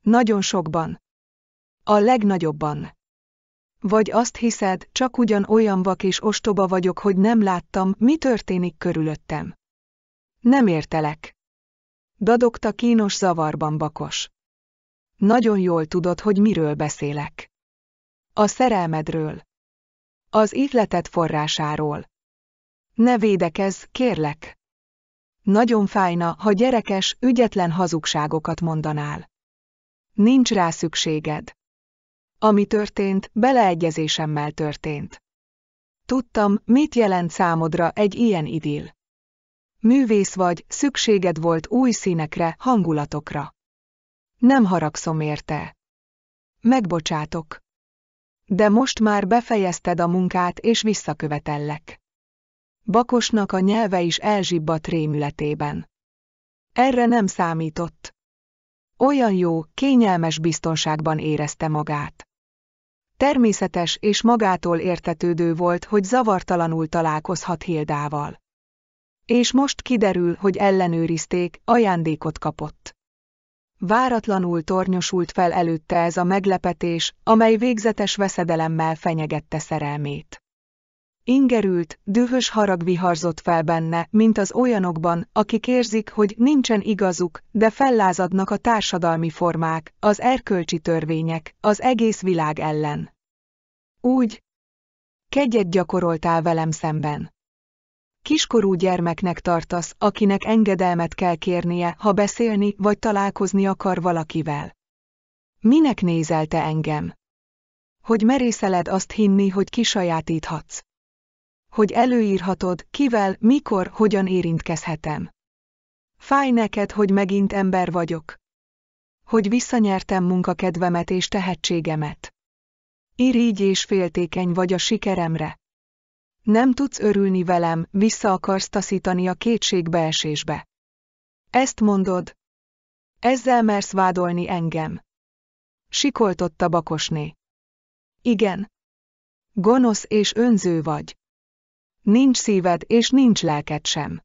Nagyon sokban. A legnagyobban. Vagy azt hiszed, csak ugyan olyan vak és ostoba vagyok, hogy nem láttam, mi történik körülöttem. Nem értelek. Dadogta kínos zavarban Bakos. Nagyon jól tudod, hogy miről beszélek. A szerelmedről. Az ihletet forrásáról. Ne védekezz, kérlek. Nagyon fájna, ha gyerekes, ügyetlen hazugságokat mondanál. Nincs rá szükséged. Ami történt, beleegyezésemmel történt. Tudtam, mit jelent számodra egy ilyen idil. Művész vagy, szükséged volt új színekre, hangulatokra. Nem haragszom érte. Megbocsátok. De most már befejezted a munkát és visszakövetellek. Bakosnak a nyelve is elzsibbat rémületében. Erre nem számított. Olyan jó, kényelmes biztonságban érezte magát. Természetes és magától értetődő volt, hogy zavartalanul találkozhat Hildával és most kiderül, hogy ellenőrizték, ajándékot kapott. Váratlanul tornyosult fel előtte ez a meglepetés, amely végzetes veszedelemmel fenyegette szerelmét. Ingerült, dühös harag viharzott fel benne, mint az olyanokban, akik érzik, hogy nincsen igazuk, de fellázadnak a társadalmi formák, az erkölcsi törvények, az egész világ ellen. Úgy, kegyet gyakoroltál velem szemben kiskorú gyermeknek tartasz, akinek engedelmet kell kérnie, ha beszélni vagy találkozni akar valakivel. Minek nézel te engem? Hogy merészeled azt hinni, hogy kisajátíthatsz? Hogy előírhatod, kivel, mikor, hogyan érintkezhetem? Fáj neked, hogy megint ember vagyok? Hogy visszanyertem munkakedvemet és tehetségemet? Irígy és féltékeny vagy a sikeremre? Nem tudsz örülni velem, vissza akarsz taszítani a kétségbeesésbe. Ezt mondod. Ezzel mersz vádolni engem. Sikoltotta Bakosné. Igen. Gonosz és önző vagy. Nincs szíved és nincs lelked sem.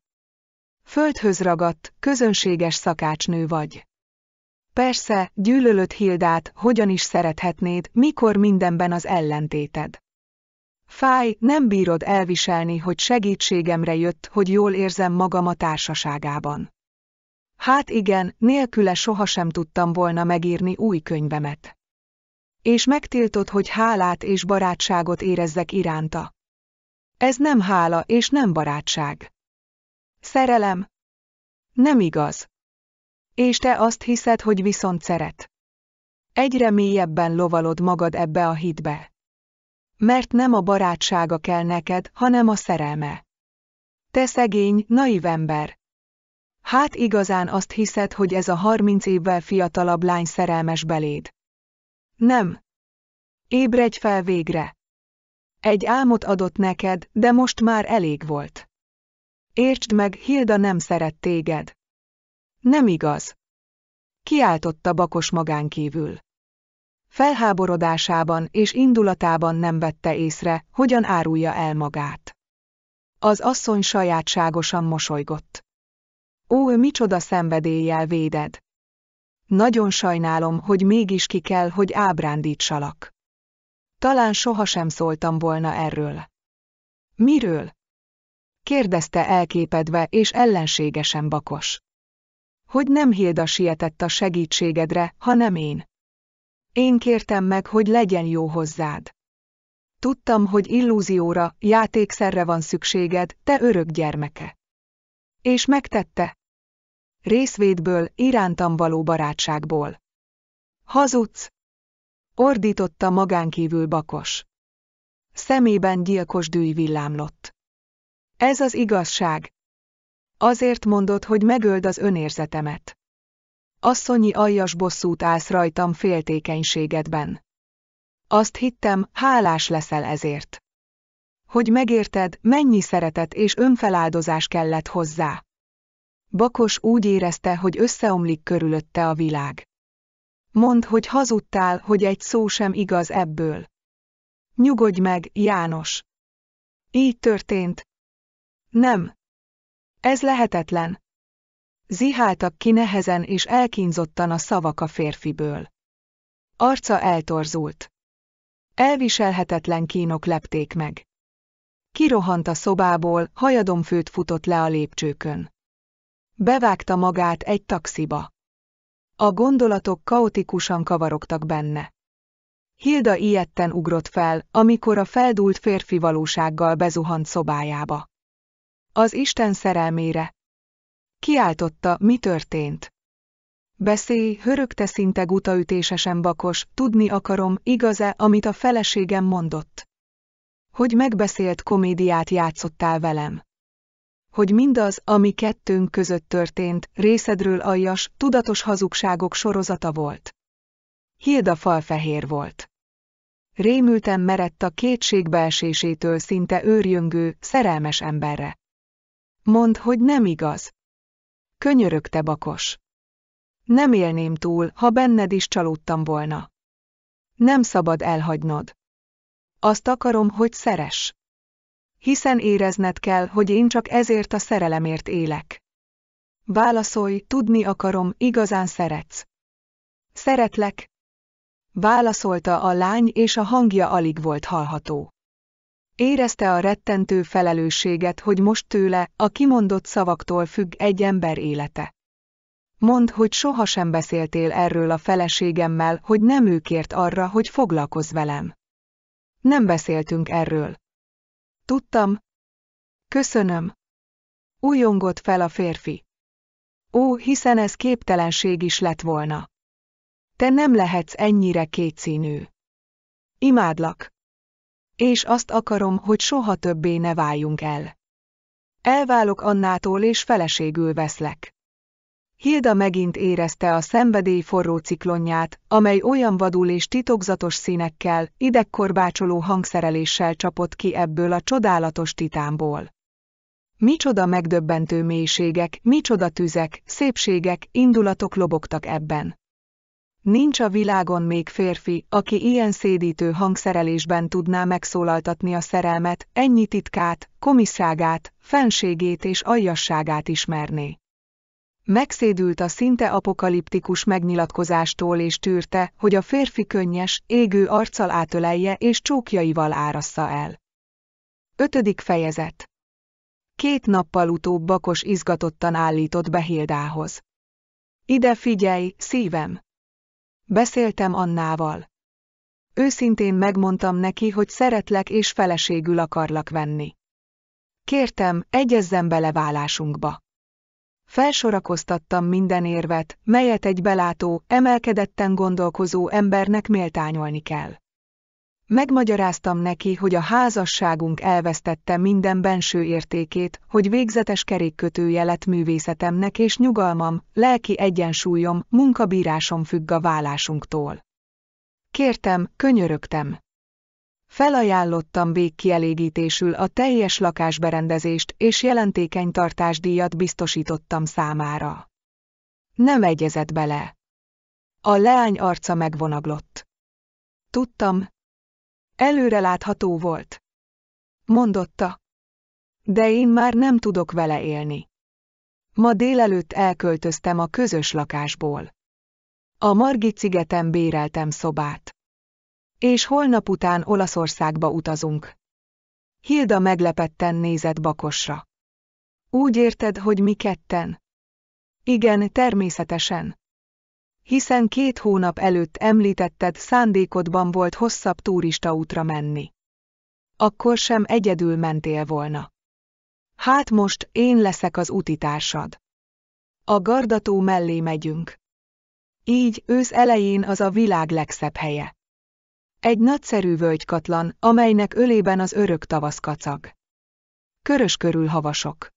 Földhöz ragadt, közönséges szakácsnő vagy. Persze, gyűlölött Hildát, hogyan is szerethetnéd, mikor mindenben az ellentéted. Fáj, nem bírod elviselni, hogy segítségemre jött, hogy jól érzem magam a társaságában. Hát igen, nélküle sohasem tudtam volna megírni új könyvemet. És megtiltott, hogy hálát és barátságot érezzek iránta. Ez nem hála és nem barátság. Szerelem? Nem igaz. És te azt hiszed, hogy viszont szeret. Egyre mélyebben lovalod magad ebbe a hitbe. Mert nem a barátsága kell neked, hanem a szerelme. Te szegény, naiv ember. Hát igazán azt hiszed, hogy ez a harminc évvel fiatalabb lány szerelmes beléd. Nem. Ébredj fel végre. Egy álmot adott neked, de most már elég volt. Értsd meg, Hilda nem szeret téged. Nem igaz. Kiáltotta Bakos magánkívül. kívül felháborodásában és indulatában nem vette észre, hogyan árulja el magát. Az asszony sajátságosan mosolygott. Ó, micsoda szenvedéllyel véded! Nagyon sajnálom, hogy mégis ki kell, hogy ábrándítsalak. Talán sohasem szóltam volna erről. Miről? kérdezte elképedve és ellenségesen bakos. Hogy nem Hilda sietett a segítségedre, hanem én. Én kértem meg, hogy legyen jó hozzád. Tudtam, hogy illúzióra, játékszerre van szükséged, te örök gyermeke. És megtette. Részvédből, irántam való barátságból. Hazudsz! Ordította magánkívül Bakos. Szemében gyilkos dűj villámlott. Ez az igazság. Azért mondod, hogy megöld az önérzetemet. Asszonyi aljas bosszút állsz rajtam féltékenységedben. Azt hittem, hálás leszel ezért. Hogy megérted, mennyi szeretet és önfeláldozás kellett hozzá. Bakos úgy érezte, hogy összeomlik körülötte a világ. Mondd, hogy hazudtál, hogy egy szó sem igaz ebből. Nyugodj meg, János. Így történt. Nem. Ez lehetetlen. Ziháltak ki nehezen és elkínzottan a szavak a férfiből. Arca eltorzult. Elviselhetetlen kínok lepték meg. Kirohant a szobából, hajadomfőt futott le a lépcsőkön. Bevágta magát egy taxiba. A gondolatok kaotikusan kavarogtak benne. Hilda ilyetten ugrott fel, amikor a feldúlt férfi valósággal bezuhant szobájába. Az Isten szerelmére, Kiáltotta, mi történt. Beszélj, hörögte szinte gutaütésesen bakos, tudni akarom, igaz-e, amit a feleségem mondott. Hogy megbeszélt komédiát játszottál velem. Hogy mindaz, ami kettőnk között történt, részedről aljas, tudatos hazugságok sorozata volt. Hilda falfehér volt. Rémültem, merett a kétségbeesésétől szinte őrjöngő, szerelmes emberre. Mond, hogy nem igaz könyörögte Bakos. Nem élném túl, ha benned is csalódtam volna. Nem szabad elhagynod. Azt akarom, hogy szeres. Hiszen érezned kell, hogy én csak ezért a szerelemért élek. Válaszolj, tudni akarom, igazán szeretsz. Szeretlek. Válaszolta a lány, és a hangja alig volt hallható. Érezte a rettentő felelősséget, hogy most tőle, a kimondott szavaktól függ egy ember élete. Mond, hogy sohasem beszéltél erről a feleségemmel, hogy nem ő kért arra, hogy foglalkozz velem. Nem beszéltünk erről. Tudtam. Köszönöm. Újongott fel a férfi. Ó, hiszen ez képtelenség is lett volna. Te nem lehetsz ennyire kétszínű. Imádlak és azt akarom, hogy soha többé ne váljunk el. Elválok Annától és feleségül veszlek. Hilda megint érezte a szenvedély forró ciklonját, amely olyan vadul és titokzatos színekkel, idegkorbácsoló hangszereléssel csapott ki ebből a csodálatos titánból. Micsoda megdöbbentő mélységek, micsoda tüzek, szépségek, indulatok lobogtak ebben. Nincs a világon még férfi, aki ilyen szédítő hangszerelésben tudná megszólaltatni a szerelmet, ennyi titkát, komisságát, fenségét és aljasságát ismerné. Megszédült a szinte apokaliptikus megnyilatkozástól és tűrte, hogy a férfi könnyes, égő arccal átölelje és csókjaival árassza el. Ötödik fejezet Két nappal utóbb Bakos izgatottan állított be Hildához. Ide figyelj, szívem! Beszéltem Annával. Őszintén megmondtam neki, hogy szeretlek és feleségül akarlak venni. Kértem, egyezzen bele vállásunkba. Felsorakoztattam minden érvet, melyet egy belátó, emelkedetten gondolkozó embernek méltányolni kell. Megmagyaráztam neki, hogy a házasságunk elvesztette minden benső értékét, hogy végzetes kerékkötője lett művészetemnek és nyugalmam, lelki egyensúlyom, munkabírásom függ a vállásunktól. Kértem, könyörögtem. Felajánlottam végkielégítésül a teljes lakásberendezést és jelentékeny tartásdíjat biztosítottam számára. Nem egyezett bele. A leány arca megvonaglott. Tudtam, Előrelátható volt. Mondotta. De én már nem tudok vele élni. Ma délelőtt elköltöztem a közös lakásból. A Margit szigeten béreltem szobát. És holnap után Olaszországba utazunk. Hilda meglepetten nézett Bakosra. Úgy érted, hogy mi ketten? Igen, természetesen hiszen két hónap előtt említetted szándékodban volt hosszabb turista útra menni. Akkor sem egyedül mentél volna. Hát most én leszek az utitársad. A gardató mellé megyünk. Így ősz elején az a világ legszebb helye. Egy nagyszerű völgykatlan, amelynek ölében az örök tavasz kacag. Körös körül havasok.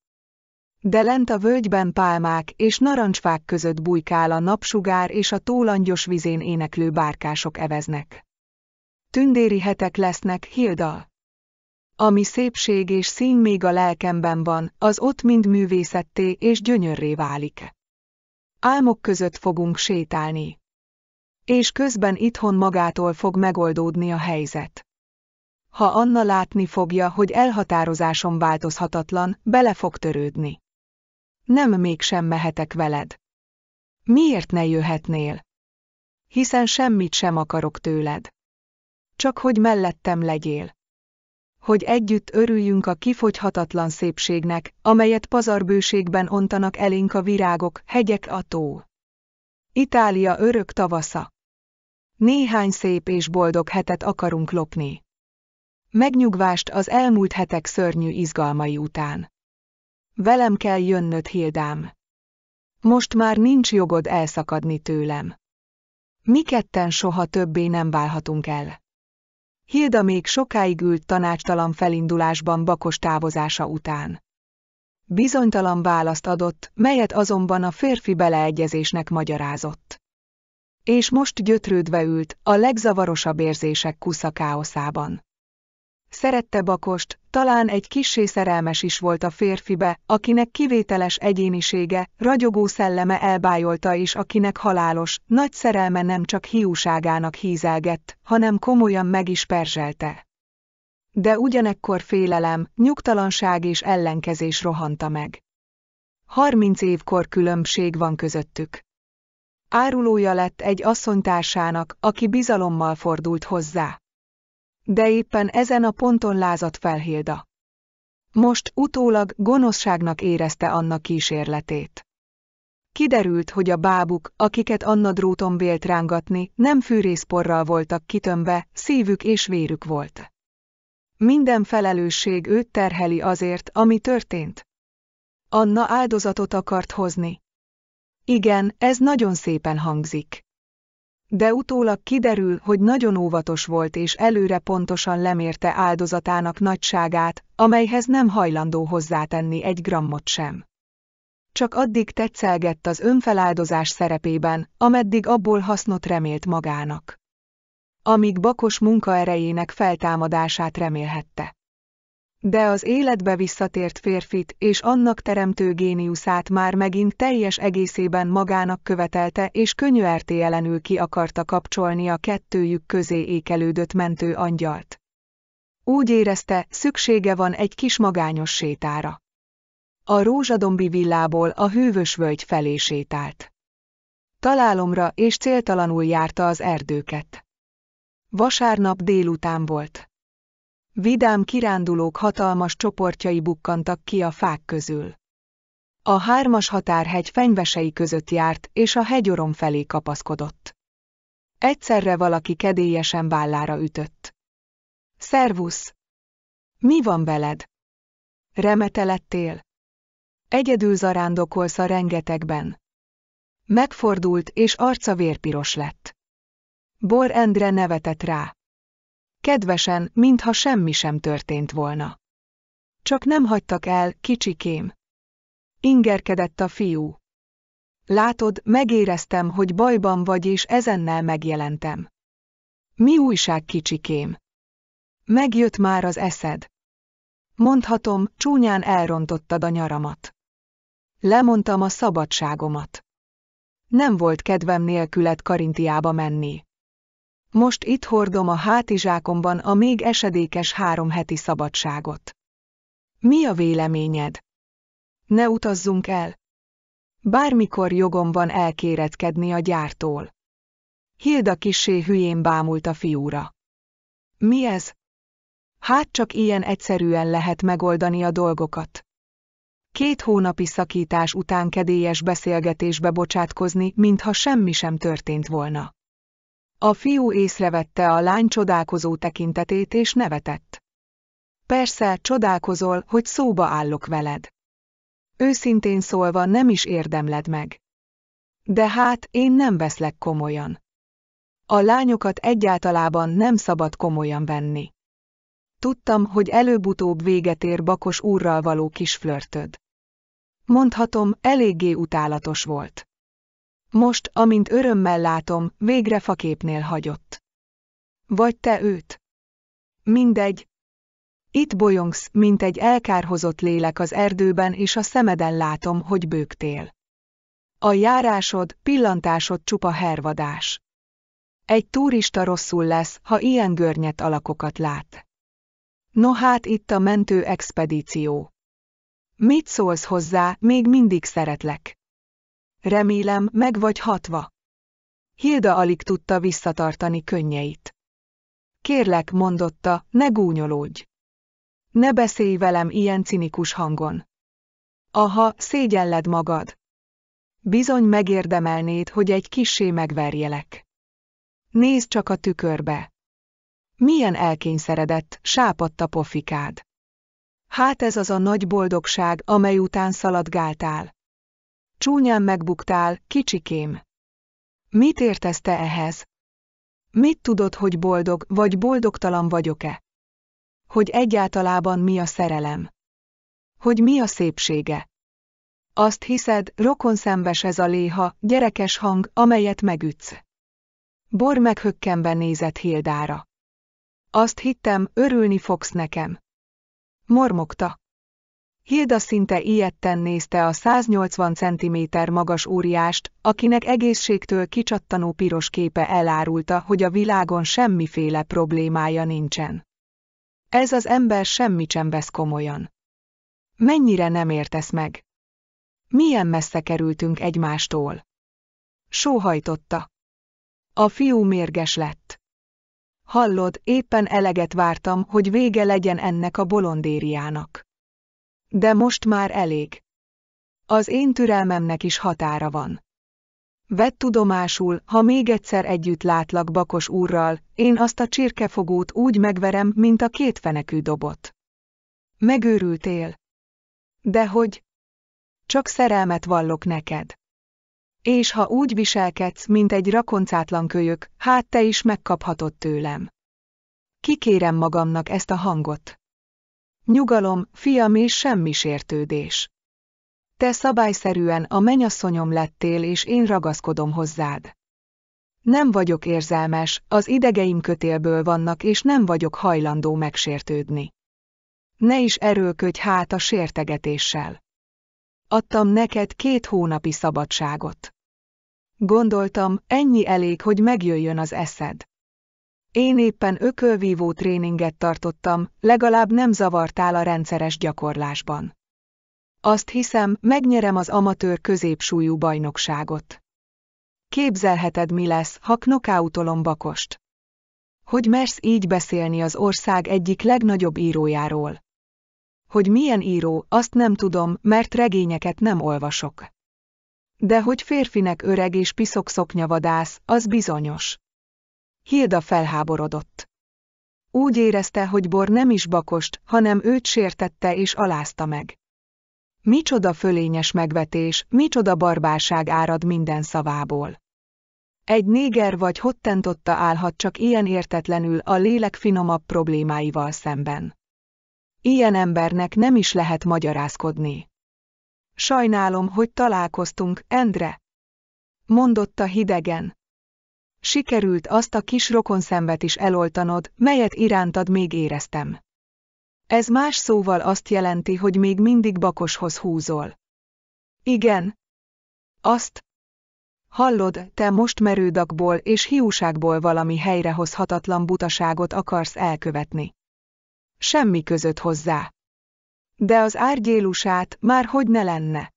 De lent a völgyben pálmák és narancsfák között bujkál a napsugár és a tólangyos vizén éneklő bárkások eveznek. Tündéri hetek lesznek, Hilda! Ami szépség és szín még a lelkemben van, az ott mind művészetté és gyönyörré válik. Álmok között fogunk sétálni. És közben itthon magától fog megoldódni a helyzet. Ha Anna látni fogja, hogy elhatározásom változhatatlan, bele fog törődni nem mégsem mehetek veled. Miért ne jöhetnél? Hiszen semmit sem akarok tőled. Csak hogy mellettem legyél. Hogy együtt örüljünk a kifogyhatatlan szépségnek, amelyet pazarbőségben ontanak elénk a virágok, hegyek a tó. Itália örök tavasza. Néhány szép és boldog hetet akarunk lopni. Megnyugvást az elmúlt hetek szörnyű izgalmai után. Velem kell jönnöd, Hildám. Most már nincs jogod elszakadni tőlem. Mi ketten soha többé nem válhatunk el. Hilda még sokáig ült tanácstalan felindulásban bakos távozása után. Bizonytalan választ adott, melyet azonban a férfi beleegyezésnek magyarázott. És most gyötrődve ült, a legzavarosabb érzések kusza káoszában. Szerette Bakost, talán egy kissé szerelmes is volt a férfibe, akinek kivételes egyénisége, ragyogó szelleme elbájolta is, akinek halálos, nagy szerelme nem csak hiúságának hízelgett, hanem komolyan meg is perzselte. De ugyanekkor félelem, nyugtalanság és ellenkezés rohanta meg. Harminc évkor különbség van közöttük. Árulója lett egy asszonytársának, aki bizalommal fordult hozzá de éppen ezen a ponton lázadt fel Hilda. Most utólag gonoszságnak érezte Anna kísérletét. Kiderült, hogy a bábuk, akiket Anna dróton vélt rángatni, nem fűrészporral voltak kitömve, szívük és vérük volt. Minden felelősség őt terheli azért, ami történt. Anna áldozatot akart hozni. Igen, ez nagyon szépen hangzik de utólag kiderül, hogy nagyon óvatos volt és előre pontosan lemérte áldozatának nagyságát, amelyhez nem hajlandó hozzátenni egy grammot sem. Csak addig tetszelgett az önfeláldozás szerepében, ameddig abból hasznot remélt magának. Amíg bakos munkaerejének feltámadását remélhette. De az életbe visszatért férfit és annak teremtő géniuszát már megint teljes egészében magának követelte és könyörtélenül ki akarta kapcsolni a kettőjük közé ékelődött mentő angyalt. Úgy érezte, szüksége van egy kis magányos sétára. A rózsadombi villából a hűvös völgy felé sétált. Találomra és céltalanul járta az erdőket. Vasárnap délután volt. Vidám kirándulók hatalmas csoportjai bukkantak ki a fák közül. A hármas határhegy fenyvesei között járt, és a hegyorom felé kapaszkodott. Egyszerre valaki kedélyesen vállára ütött. Szervusz! Mi van veled? Remetelettél? Egyedül zarándokolsz a rengetegben. Megfordult, és arca vérpiros lett. Bor Endre nevetett rá kedvesen, mintha semmi sem történt volna. Csak nem hagytak el, kicsikém. Ingerkedett a fiú. Látod, megéreztem, hogy bajban vagy, és ezennel megjelentem. Mi újság, kicsikém? Megjött már az eszed. Mondhatom, csúnyán elrontottad a nyaramat. Lemondtam a szabadságomat. Nem volt kedvem nélküled Karintiába menni. Most itt hordom a hátizsákomban a még esedékes három heti szabadságot. Mi a véleményed? Ne utazzunk el. Bármikor jogom van elkéredkedni a gyártól. Hilda kissé hülyén bámult a fiúra. Mi ez? Hát csak ilyen egyszerűen lehet megoldani a dolgokat. Két hónapi szakítás után kedélyes beszélgetésbe bocsátkozni, mintha semmi sem történt volna. A fiú észrevette a lány csodálkozó tekintetét és nevetett. Persze, csodálkozol, hogy szóba állok veled. Őszintén szólva nem is érdemled meg. De hát, én nem veszlek komolyan. A lányokat egyáltalában nem szabad komolyan venni. Tudtam, hogy előbb-utóbb véget ér Bakos úrral való kis flörtöd. Mondhatom, eléggé utálatos volt. Most, amint örömmel látom, végre faképnél hagyott. Vagy te őt? Mindegy. Itt bolyongsz, mint egy elkárhozott lélek az erdőben, és a szemeden látom, hogy bőgtél. A járásod, pillantásod csupa hervadás. Egy turista rosszul lesz, ha ilyen görnyet alakokat lát. No hát itt a mentő expedíció. Mit szólsz hozzá, még mindig szeretlek. Remélem, meg vagy hatva. Hilda alig tudta visszatartani könnyeit. Kérlek, mondotta, ne gúnyolódj. Ne beszélj velem ilyen cinikus hangon. Aha, szégyelled magad. Bizony megérdemelnéd, hogy egy kissé megverjelek. Nézd csak a tükörbe. Milyen elkényszeredett, sápadt a pofikád. Hát ez az a nagy boldogság, amely után szaladgáltál. Csúnyán megbuktál, kicsikém. Mit értesz te ehhez? Mit tudod, hogy boldog vagy boldogtalan vagyok-e? Hogy egyáltalában mi a szerelem? Hogy mi a szépsége? Azt hiszed, szembes ez a léha, gyerekes hang, amelyet megütsz. Bor meghökkenve nézett Hildára. Azt hittem, örülni fogsz nekem. Mormogta. Hilda szinte ilyetten nézte a 180 cm magas óriást, akinek egészségtől kicsattanó piros képe elárulta, hogy a világon semmiféle problémája nincsen. Ez az ember semmit sem vesz komolyan. Mennyire nem értesz meg? Milyen messze kerültünk egymástól? Sóhajtotta. A fiú mérges lett. Hallod, éppen eleget vártam, hogy vége legyen ennek a bolondériának. De most már elég. Az én türelmemnek is határa van. Vett tudomásul, ha még egyszer együtt látlak Bakos úrral, én azt a csirkefogót úgy megverem, mint a kétfenekű dobot. Megőrültél. De hogy? Csak szerelmet vallok neked. És ha úgy viselkedsz, mint egy rakoncátlan kölyök, hát te is megkaphatod tőlem. Kikérem magamnak ezt a hangot. Nyugalom, fiam és semmi sértődés. Te szabályszerűen a menyasszonyom lettél, és én ragaszkodom hozzád. Nem vagyok érzelmes, az idegeim kötélből vannak, és nem vagyok hajlandó megsértődni. Ne is erőlködj hát a sértegetéssel. Adtam neked két hónapi szabadságot. Gondoltam, ennyi elég, hogy megjöjjön az eszed. Én éppen ökölvívó tréninget tartottam, legalább nem zavartál a rendszeres gyakorlásban. Azt hiszem, megnyerem az amatőr középsúlyú bajnokságot. Képzelheted, mi lesz, ha knokáutolom bakost. Hogy mersz így beszélni az ország egyik legnagyobb írójáról. Hogy milyen író, azt nem tudom, mert regényeket nem olvasok. De hogy férfinek öreg és piszok szoknyavadász, az bizonyos. Hilda felháborodott. Úgy érezte, hogy Bor nem is bakost, hanem őt sértette és alázta meg. Micsoda fölényes megvetés, micsoda barbárság árad minden szavából. Egy néger vagy hottentotta állhat csak ilyen értetlenül a lélek finomabb problémáival szemben. Ilyen embernek nem is lehet magyarázkodni. Sajnálom, hogy találkoztunk, Endre. Mondotta hidegen. Sikerült azt a kis rokonszenvet is eloltanod, melyet irántad még éreztem. Ez más szóval azt jelenti, hogy még mindig bakoshoz húzol. Igen. Azt. Hallod, te most merődakból és hiúságból valami helyrehozhatatlan butaságot akarsz elkövetni. Semmi között hozzá. De az árgyélusát már hogy ne lenne.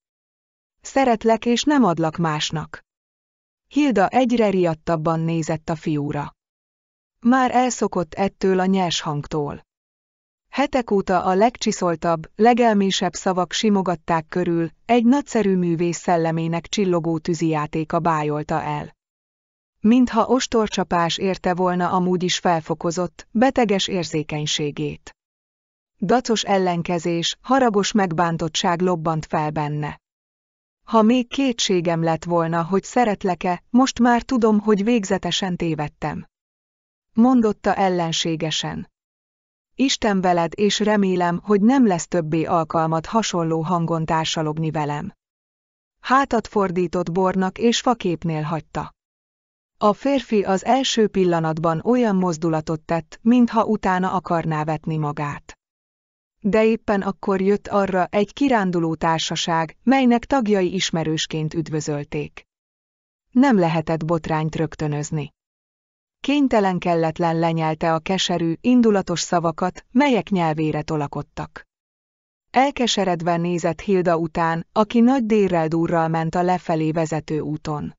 Szeretlek és nem adlak másnak. Hilda egyre riadtabban nézett a fiúra. Már elszokott ettől a nyers hangtól. Hetek óta a legcsiszoltabb, legelmésebb szavak simogatták körül, egy nagyszerű művész szellemének csillogó tűzijátéka bájolta el. Mintha ostorcsapás érte volna amúgy is felfokozott, beteges érzékenységét. Dacos ellenkezés, haragos megbántottság lobbant fel benne. Ha még kétségem lett volna, hogy szeretlek-e, most már tudom, hogy végzetesen tévedtem. Mondotta ellenségesen. Isten veled, és remélem, hogy nem lesz többé alkalmat hasonló hangon társalogni velem. Hátat fordított bornak és faképnél hagyta. A férfi az első pillanatban olyan mozdulatot tett, mintha utána akarná vetni magát de éppen akkor jött arra egy kiránduló társaság, melynek tagjai ismerősként üdvözölték. Nem lehetett botrányt rögtönözni. Kénytelen kelletlen lenyelte a keserű, indulatos szavakat, melyek nyelvére tolakodtak. Elkeseredve nézett Hilda után, aki nagy délrel durral ment a lefelé vezető úton.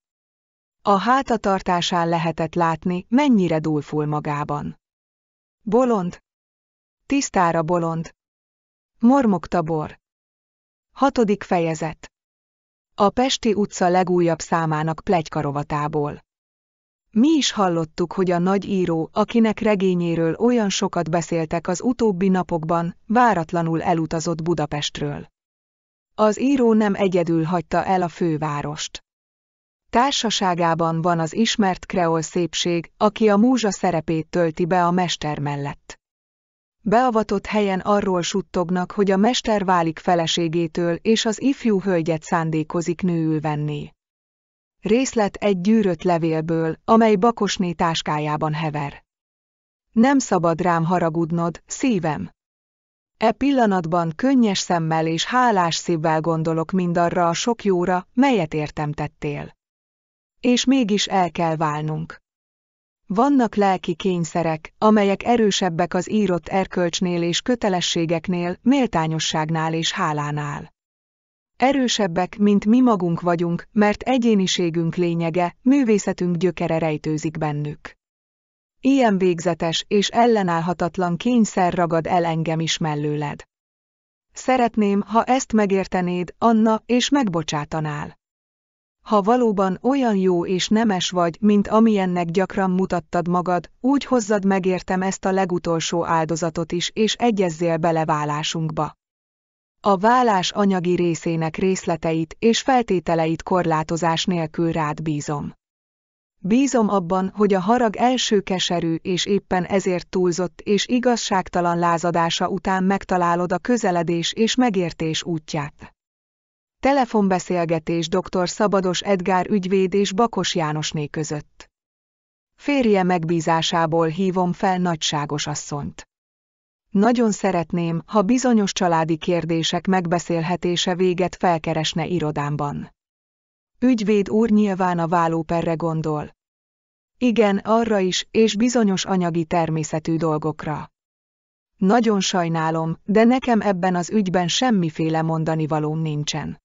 A hátatartásán lehetett látni, mennyire dúlful magában. Bolond? Tisztára bolond, Mormok tabor. Hatodik fejezet. A Pesti utca legújabb számának plegykarovatából. Mi is hallottuk, hogy a nagy író, akinek regényéről olyan sokat beszéltek az utóbbi napokban, váratlanul elutazott Budapestről. Az író nem egyedül hagyta el a fővárost. Társaságában van az ismert kreol szépség, aki a múzsa szerepét tölti be a mester mellett. Beavatott helyen arról suttognak, hogy a mester válik feleségétől, és az ifjú hölgyet szándékozik nőül venni. Részlet egy gyűrött levélből, amely Bakosné táskájában hever. Nem szabad rám haragudnod, szívem. E pillanatban könnyes szemmel és hálás szívvel gondolok mindarra a sok jóra, melyet értem tettél. És mégis el kell válnunk. Vannak lelki kényszerek, amelyek erősebbek az írott erkölcsnél és kötelességeknél, méltányosságnál és hálánál. Erősebbek, mint mi magunk vagyunk, mert egyéniségünk lényege, művészetünk gyökere rejtőzik bennük. Ilyen végzetes és ellenállhatatlan kényszer ragad el engem is mellőled. Szeretném, ha ezt megértenéd, Anna, és megbocsátanál. Ha valóban olyan jó és nemes vagy, mint amilyennek gyakran mutattad magad, úgy hozzad megértem ezt a legutolsó áldozatot is, és egyezzél bele vállásunkba. A vállás anyagi részének részleteit és feltételeit korlátozás nélkül rád bízom. Bízom abban, hogy a harag első keserű és éppen ezért túlzott és igazságtalan lázadása után megtalálod a közeledés és megértés útját. Telefonbeszélgetés dr. Szabados Edgár ügyvéd és Bakos Jánosné között. Férje megbízásából hívom fel nagyságos asszonyt. Nagyon szeretném, ha bizonyos családi kérdések megbeszélhetése véget felkeresne irodámban. Ügyvéd úr nyilván a vállóperre gondol. Igen, arra is, és bizonyos anyagi természetű dolgokra. Nagyon sajnálom, de nekem ebben az ügyben semmiféle mondani valóm nincsen.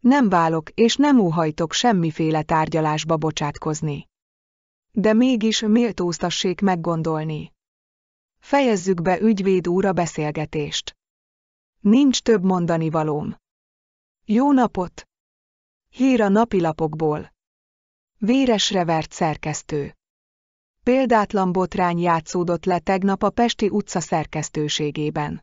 Nem válok és nem óhajtok semmiféle tárgyalásba bocsátkozni. De mégis méltóztassék meggondolni. Fejezzük be ügyvéd úr a beszélgetést. Nincs több mondani valóm. Jó napot! Hír a napilapokból. Véresre vert szerkesztő. Példátlan botrány játszódott le tegnap a Pesti utca szerkesztőségében.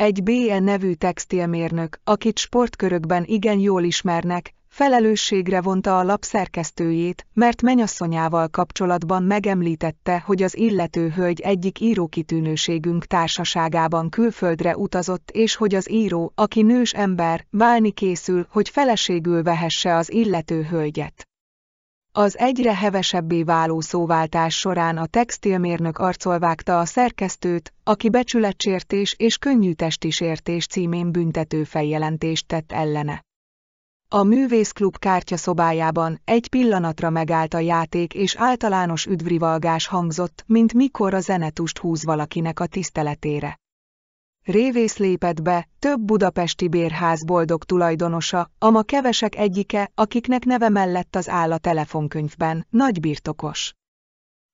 Egy BE nevű textilmérnök, akit sportkörökben igen jól ismernek, felelősségre vonta a lap szerkesztőjét, mert menyasszonyával kapcsolatban megemlítette, hogy az illető hölgy egyik írókitűnőségünk társaságában külföldre utazott és hogy az író, aki nős ember, válni készül, hogy feleségül vehesse az illető hölgyet. Az egyre hevesebbé váló szóváltás során a textilmérnök arcolvágta a szerkesztőt, aki becsületsértés és könnyű testisértés címén büntető feljelentést tett ellene. A művészklub kártyaszobájában egy pillanatra megállt a játék és általános üdvrivalgás hangzott, mint mikor a zenetust húz valakinek a tiszteletére. Révész lépett be, több budapesti bérház boldog tulajdonosa, ama kevesek egyike, akiknek neve mellett az áll a telefonkönyvben, nagybirtokos.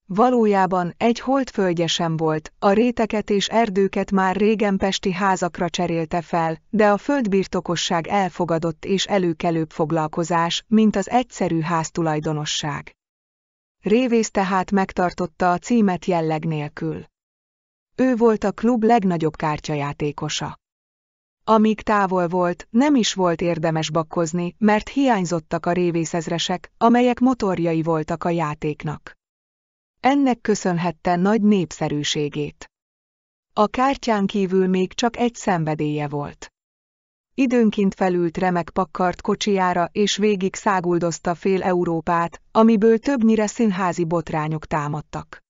Valójában egy holdföldje sem volt, a réteket és erdőket már régen pesti házakra cserélte fel, de a földbirtokosság elfogadott és előkelőbb foglalkozás, mint az egyszerű háztulajdonosság. Révész tehát megtartotta a címet jelleg nélkül. Ő volt a klub legnagyobb kártyajátékosa. Amíg távol volt, nem is volt érdemes bakkozni, mert hiányzottak a révészezresek, amelyek motorjai voltak a játéknak. Ennek köszönhette nagy népszerűségét. A kártyán kívül még csak egy szenvedélye volt. Időnként felült remek pakkart kocsiára és végig száguldozta fél Európát, amiből többnyire színházi botrányok támadtak.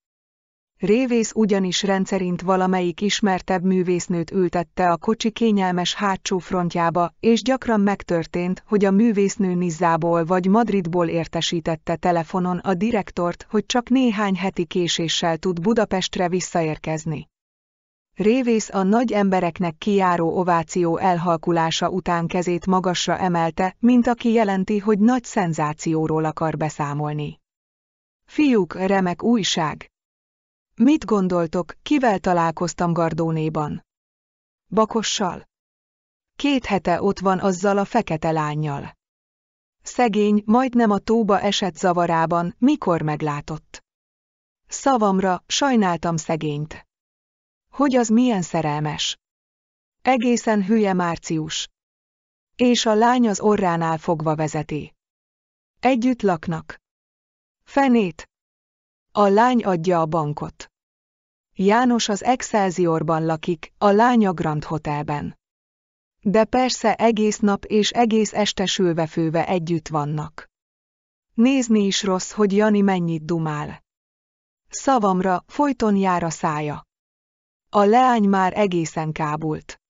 Révész ugyanis rendszerint valamelyik ismertebb művésznőt ültette a kocsi kényelmes hátsó frontjába, és gyakran megtörtént, hogy a művésznő Nizzából vagy Madridból értesítette telefonon a direktort, hogy csak néhány heti késéssel tud Budapestre visszaérkezni. Révész a nagy embereknek kijáró ováció elhalkulása után kezét magasra emelte, mint aki jelenti, hogy nagy szenzációról akar beszámolni. Fiúk, remek újság! Mit gondoltok, kivel találkoztam Gardónéban? Bakossal? Két hete ott van azzal a fekete lányjal. Szegény, majdnem a tóba esett zavarában, mikor meglátott. Szavamra, sajnáltam szegényt. Hogy az milyen szerelmes. Egészen hülye Március. És a lány az orránál fogva vezeti. Együtt laknak. Fenét, a lány adja a bankot. János az Excelsiorban lakik, a lánya Grand Hotelben. De persze egész nap és egész este sülve-főve együtt vannak. Nézni is rossz, hogy Jani mennyit dumál. Szavamra folyton jár a szája. A leány már egészen kábult.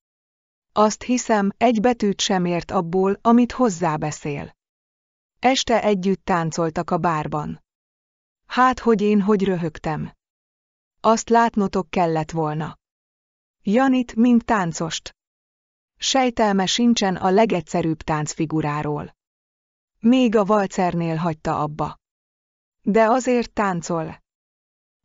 Azt hiszem, egy betűt sem ért abból, amit hozzá beszél. Este együtt táncoltak a bárban. Hát, hogy én hogy röhögtem. Azt látnotok kellett volna. Janit, mint táncost. Sejtelme sincsen a legegyszerűbb táncfiguráról. Még a valcernél hagyta abba. De azért táncol.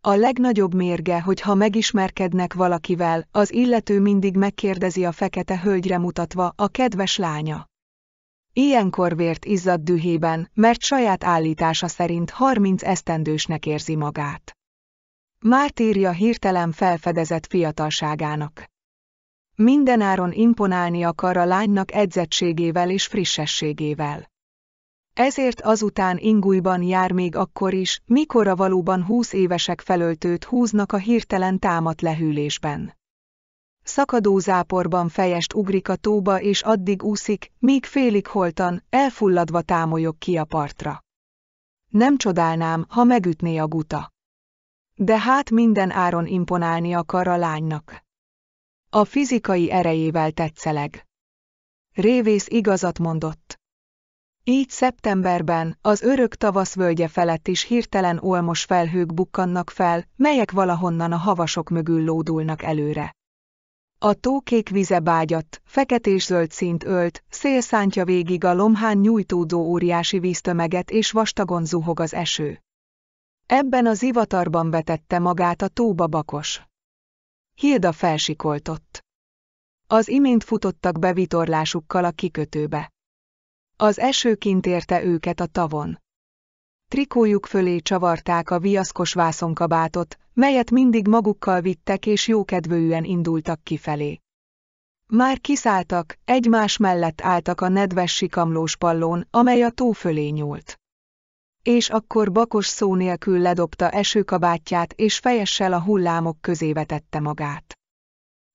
A legnagyobb mérge, hogy ha megismerkednek valakivel, az illető mindig megkérdezi a fekete hölgyre mutatva, a kedves lánya. Ilyenkor vért izzad dühében, mert saját állítása szerint 30 esztendősnek érzi magát. Mártírja hirtelen felfedezett fiatalságának. Mindenáron imponálni akar a lánynak edzettségével és frissességével. Ezért azután ingújban jár még akkor is, mikor a valóban húsz évesek felöltőt húznak a hirtelen támat lehűlésben szakadó záporban fejest ugrik a tóba és addig úszik, míg félig holtan, elfulladva támolyog ki a partra. Nem csodálnám, ha megütné a guta. De hát minden áron imponálni akar a lánynak. A fizikai erejével tetszeleg. Révész igazat mondott. Így szeptemberben, az örök tavasz völgye felett is hirtelen olmos felhők bukkannak fel, melyek valahonnan a havasok mögül lódulnak előre. A tó kék vize bágyat, feketés-zöld szint ölt, szél szántja végig a lomhán nyújtódó óriási víztömeget és vastagon zuhog az eső. Ebben az ivatarban vetette magát a tóba bakos. Hilda felsikoltott. Az imént futottak bevitorlásukkal a kikötőbe. Az eső kint érte őket a tavon trikójuk fölé csavarták a viaszkos vászonkabátot, melyet mindig magukkal vittek és jókedvűen indultak kifelé. Már kiszálltak, egymás mellett álltak a nedves sikamlós pallón, amely a tó fölé nyúlt. És akkor bakos szó nélkül ledobta esőkabátját és fejessel a hullámok közé vetette magát.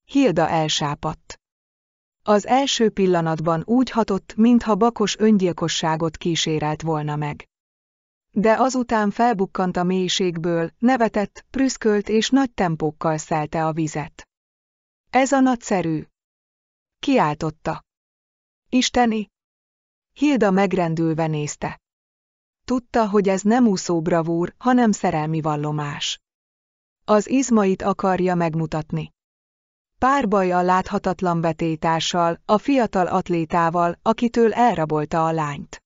Hilda elsápadt. Az első pillanatban úgy hatott, mintha bakos öngyilkosságot kísérelt volna meg. De azután felbukkant a mélységből, nevetett, prüszkölt és nagy tempókkal szelte a vizet. Ez a nagyszerű. Kiáltotta. Isteni! Hilda megrendülve nézte. Tudta, hogy ez nem úszó bravúr, hanem szerelmi vallomás. Az izmait akarja megmutatni. Párbaj a láthatatlan vetétással, a fiatal atlétával, akitől elrabolta a lányt.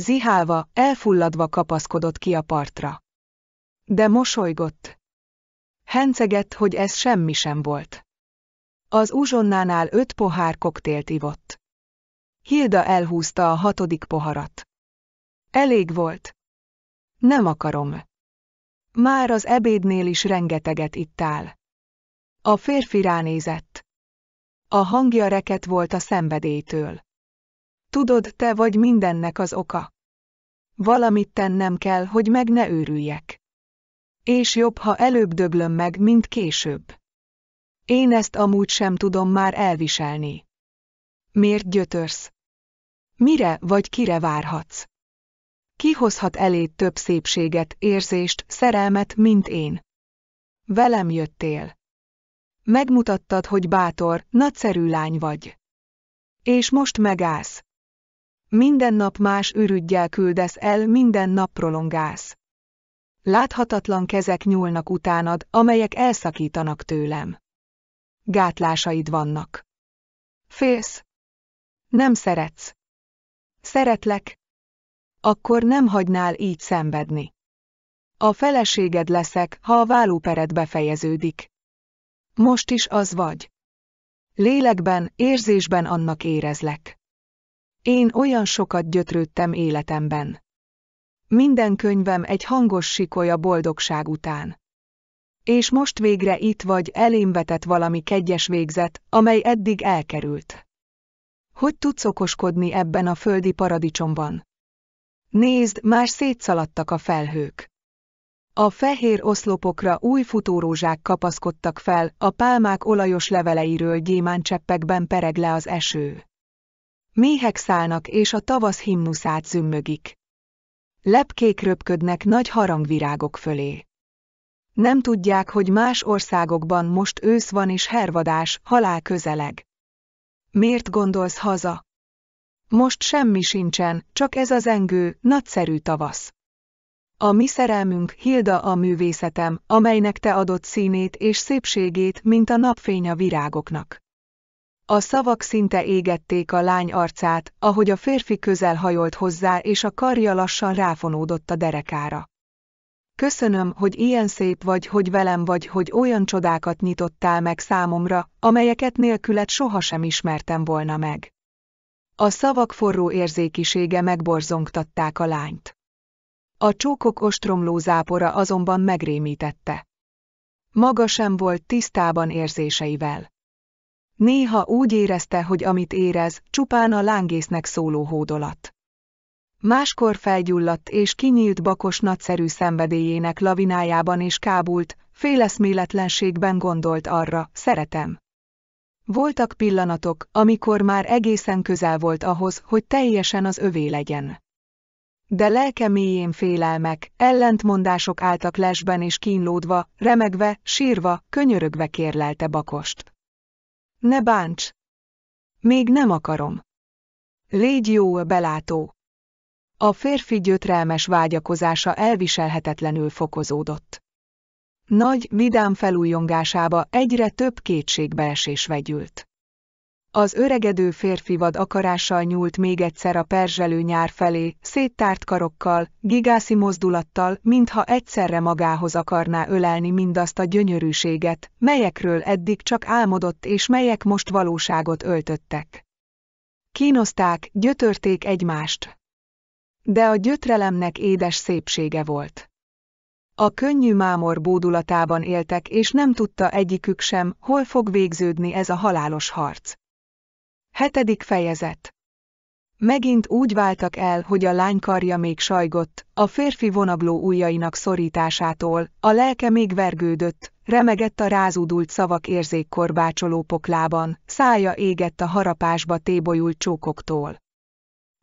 Zihálva, elfulladva kapaszkodott ki a partra. De mosolygott. Hencegett, hogy ez semmi sem volt. Az uzsonnánál öt pohár koktélt ivott. Hilda elhúzta a hatodik poharat. Elég volt. Nem akarom. Már az ebédnél is rengeteget ittál. A férfi ránézett. A hangja reket volt a szenvedélytől. Tudod, te vagy mindennek az oka. Valamit tennem kell, hogy meg ne őrüljek. És jobb, ha előbb döglöm meg, mint később. Én ezt amúgy sem tudom már elviselni. Miért gyötörsz? Mire vagy kire várhatsz? Ki hozhat eléd több szépséget, érzést, szerelmet, mint én? Velem jöttél. Megmutattad, hogy bátor, nagyszerű lány vagy. És most megállsz. Minden nap más ürügyjel küldesz el, minden nap prolongálsz. Láthatatlan kezek nyúlnak utánad, amelyek elszakítanak tőlem. Gátlásaid vannak. Félsz. Nem szeretsz. Szeretlek. Akkor nem hagynál így szenvedni. A feleséged leszek, ha a vállópered befejeződik. Most is az vagy. Lélekben, érzésben annak érezlek. Én olyan sokat gyötrődtem életemben. Minden könyvem egy hangos sikoly a boldogság után. És most végre itt vagy elém vetett valami kegyes végzet, amely eddig elkerült. Hogy tudsz okoskodni ebben a földi paradicsomban? Nézd, már szétszaladtak a felhők. A fehér oszlopokra új futórózsák kapaszkodtak fel, a pálmák olajos leveleiről gyémáncseppekben pereg le az eső. Méhek szállnak és a tavasz himnuszát zümmögik. Lepkék röpködnek nagy harangvirágok fölé. Nem tudják, hogy más országokban most ősz van és hervadás, halál közeleg. Miért gondolsz haza? Most semmi sincsen, csak ez az engő, nagyszerű tavasz. A mi szerelmünk, Hilda a művészetem, amelynek te adott színét és szépségét, mint a napfény a virágoknak. A szavak szinte égették a lány arcát, ahogy a férfi közel hajolt hozzá, és a karja lassan ráfonódott a derekára. Köszönöm, hogy ilyen szép vagy, hogy velem vagy, hogy olyan csodákat nyitottál meg számomra, amelyeket nélküled sohasem ismertem volna meg. A szavak forró érzékisége megborzongtatták a lányt. A csókok ostromló zápora azonban megrémítette. Maga sem volt tisztában érzéseivel. Néha úgy érezte, hogy amit érez, csupán a lángésznek szóló hódolat. Máskor felgyulladt és kinyílt bakos nagyszerű szenvedélyének lavinájában és kábult, féleszméletlenségben gondolt arra, szeretem. Voltak pillanatok, amikor már egészen közel volt ahhoz, hogy teljesen az övé legyen. De lelke mélyén félelmek, ellentmondások álltak lesben és kínlódva, remegve, sírva, könyörögve kérlelte Bakost. Ne bánts! Még nem akarom. Légy jó belátó! A férfi gyötrelmes vágyakozása elviselhetetlenül fokozódott. Nagy, vidám felújongásába egyre több kétségbeesés vegyült. Az öregedő férfi vad akarással nyúlt még egyszer a perzselő nyár felé, széttárt karokkal, gigászi mozdulattal, mintha egyszerre magához akarná ölelni mindazt a gyönyörűséget, melyekről eddig csak álmodott és melyek most valóságot öltöttek. Kínozták, gyötörték egymást. De a gyötrelemnek édes szépsége volt. A könnyű mámor bódulatában éltek, és nem tudta egyikük sem, hol fog végződni ez a halálos harc. Hetedik fejezet Megint úgy váltak el, hogy a lány karja még sajgott, a férfi vonagló ujjainak szorításától, a lelke még vergődött, remegett a rázudult szavak érzékkorbácsoló poklában, szája égett a harapásba tébolyult csókoktól.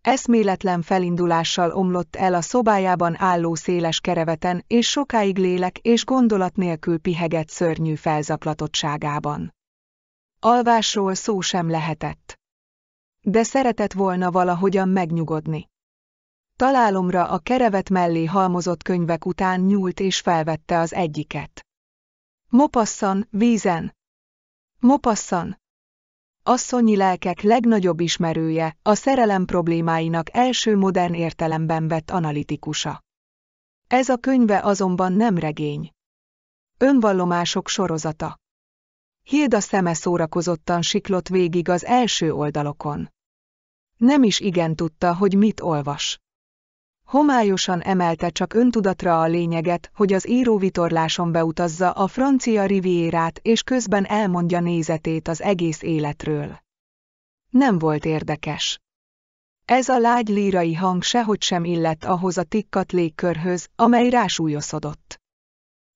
Eszméletlen felindulással omlott el a szobájában álló széles kereveten, és sokáig lélek és gondolat nélkül pihegett szörnyű felzaklatottságában. Alvásról szó sem lehetett de szeretett volna valahogyan megnyugodni. Találomra a kerevet mellé halmozott könyvek után nyúlt és felvette az egyiket. Mopasszan, vízen! Mopasszan! Asszonyi lelkek legnagyobb ismerője, a szerelem problémáinak első modern értelemben vett analitikusa. Ez a könyve azonban nem regény. Önvallomások sorozata. Hilda szeme szórakozottan siklott végig az első oldalokon. Nem is igen tudta, hogy mit olvas. Homályosan emelte csak öntudatra a lényeget, hogy az íróvitorláson beutazza a francia rivérát és közben elmondja nézetét az egész életről. Nem volt érdekes. Ez a lágy lírai hang sehogy sem illett ahhoz a tikkat légkörhöz, amely rásúlyosodott.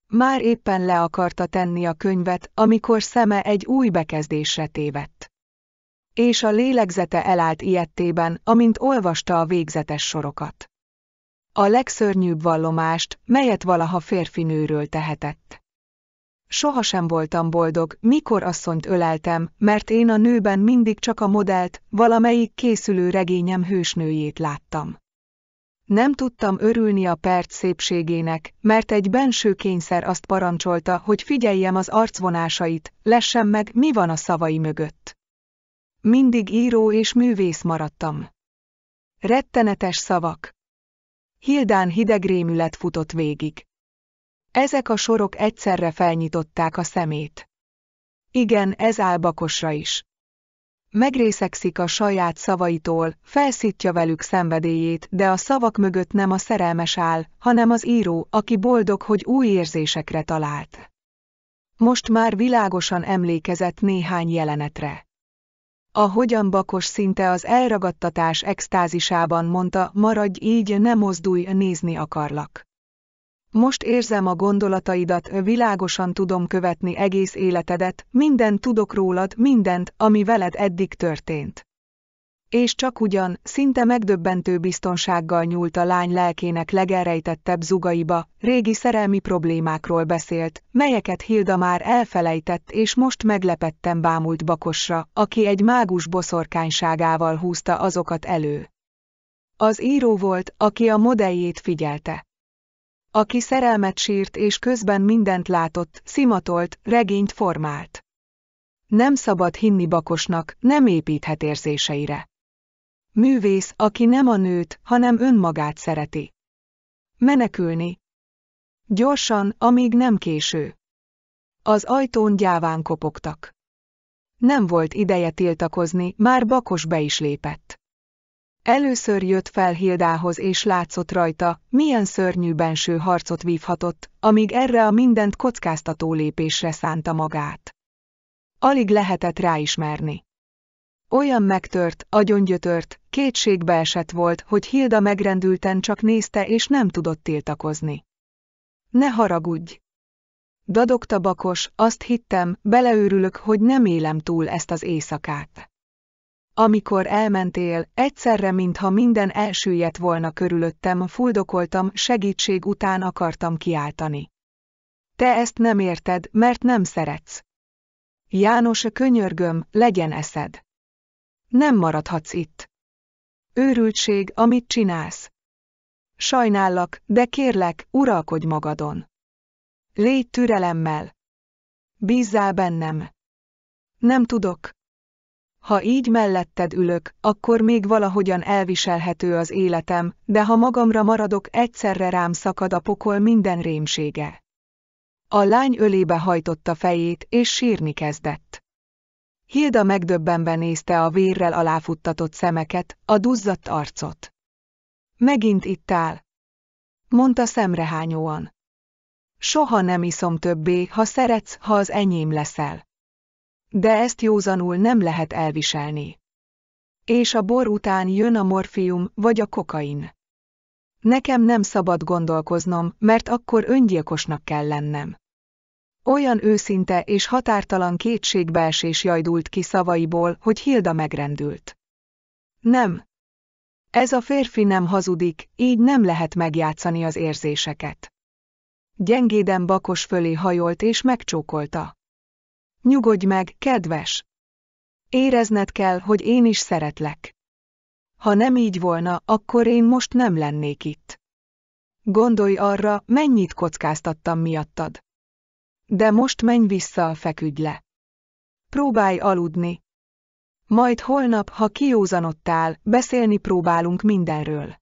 Már éppen le akarta tenni a könyvet, amikor szeme egy új bekezdésre tévedt és a lélegzete elállt ilyettében, amint olvasta a végzetes sorokat. A legszörnyűbb vallomást, melyet valaha férfi nőről tehetett. Sohasem voltam boldog, mikor asszonyt öleltem, mert én a nőben mindig csak a modellt, valamelyik készülő regényem hősnőjét láttam. Nem tudtam örülni a perc szépségének, mert egy benső kényszer azt parancsolta, hogy figyeljem az arcvonásait, lessem meg, mi van a szavai mögött. Mindig író és művész maradtam. Rettenetes szavak. Hildán hideg rémület futott végig. Ezek a sorok egyszerre felnyitották a szemét. Igen, ez áll Bakosra is. Megrészekszik a saját szavaitól, felszítja velük szenvedélyét, de a szavak mögött nem a szerelmes áll, hanem az író, aki boldog, hogy új érzésekre talált. Most már világosan emlékezett néhány jelenetre. Ahogyan Bakos szinte az elragadtatás extázisában mondta, maradj így, ne mozdulj, nézni akarlak. Most érzem a gondolataidat, világosan tudom követni egész életedet, mindent tudok rólad, mindent, ami veled eddig történt. És csak ugyan, szinte megdöbbentő biztonsággal nyúlt a lány lelkének legelrejtettebb zugaiba, régi szerelmi problémákról beszélt, melyeket Hilda már elfelejtett és most meglepetten bámult Bakosra, aki egy mágus boszorkányságával húzta azokat elő. Az író volt, aki a modelljét figyelte. Aki szerelmet sírt és közben mindent látott, szimatolt, regényt formált. Nem szabad hinni Bakosnak, nem építhet érzéseire. Művész, aki nem a nőt, hanem önmagát szereti. Menekülni. Gyorsan, amíg nem késő. Az ajtón gyáván kopogtak. Nem volt ideje tiltakozni, már Bakos be is lépett. Először jött fel Hildához és látszott rajta, milyen szörnyű benső harcot vívhatott, amíg erre a mindent kockáztató lépésre szánta magát. Alig lehetett ráismerni. Olyan megtört, agyongyötört, kétségbe esett volt, hogy Hilda megrendülten csak nézte és nem tudott tiltakozni. Ne haragudj! Dadogta Bakos, azt hittem, beleőrülök, hogy nem élem túl ezt az éjszakát. Amikor elmentél, egyszerre mintha minden elsüllyedt volna körülöttem, fuldokoltam, segítség után akartam kiáltani. Te ezt nem érted, mert nem szeretsz. János, könyörgöm, legyen eszed. Nem maradhatsz itt. Őrültség, amit csinálsz. Sajnállak, de kérlek, uralkodj magadon. Légy türelemmel. Bízzál bennem. Nem tudok. Ha így melletted ülök, akkor még valahogyan elviselhető az életem, de ha magamra maradok, egyszerre rám szakad a pokol minden rémsége. A lány ölébe hajtotta fejét, és sírni kezdett. Hilda megdöbbenve nézte a vérrel aláfuttatott szemeket, a duzzadt arcot. Megint itt áll, mondta szemrehányóan. Soha nem iszom többé, ha szeretsz, ha az enyém leszel. De ezt józanul nem lehet elviselni. És a bor után jön a morfium vagy a kokain. Nekem nem szabad gondolkoznom, mert akkor öngyilkosnak kell lennem. Olyan őszinte és határtalan kétségbeesés jajdult ki szavaiból, hogy Hilda megrendült. Nem. Ez a férfi nem hazudik, így nem lehet megjátszani az érzéseket. Gyengéden bakos fölé hajolt és megcsókolta. Nyugodj meg, kedves! Érezned kell, hogy én is szeretlek. Ha nem így volna, akkor én most nem lennék itt. Gondolj arra, mennyit kockáztattam miattad. De most menj vissza a feküdj le. Próbálj aludni. Majd holnap, ha kiózanottál, beszélni próbálunk mindenről.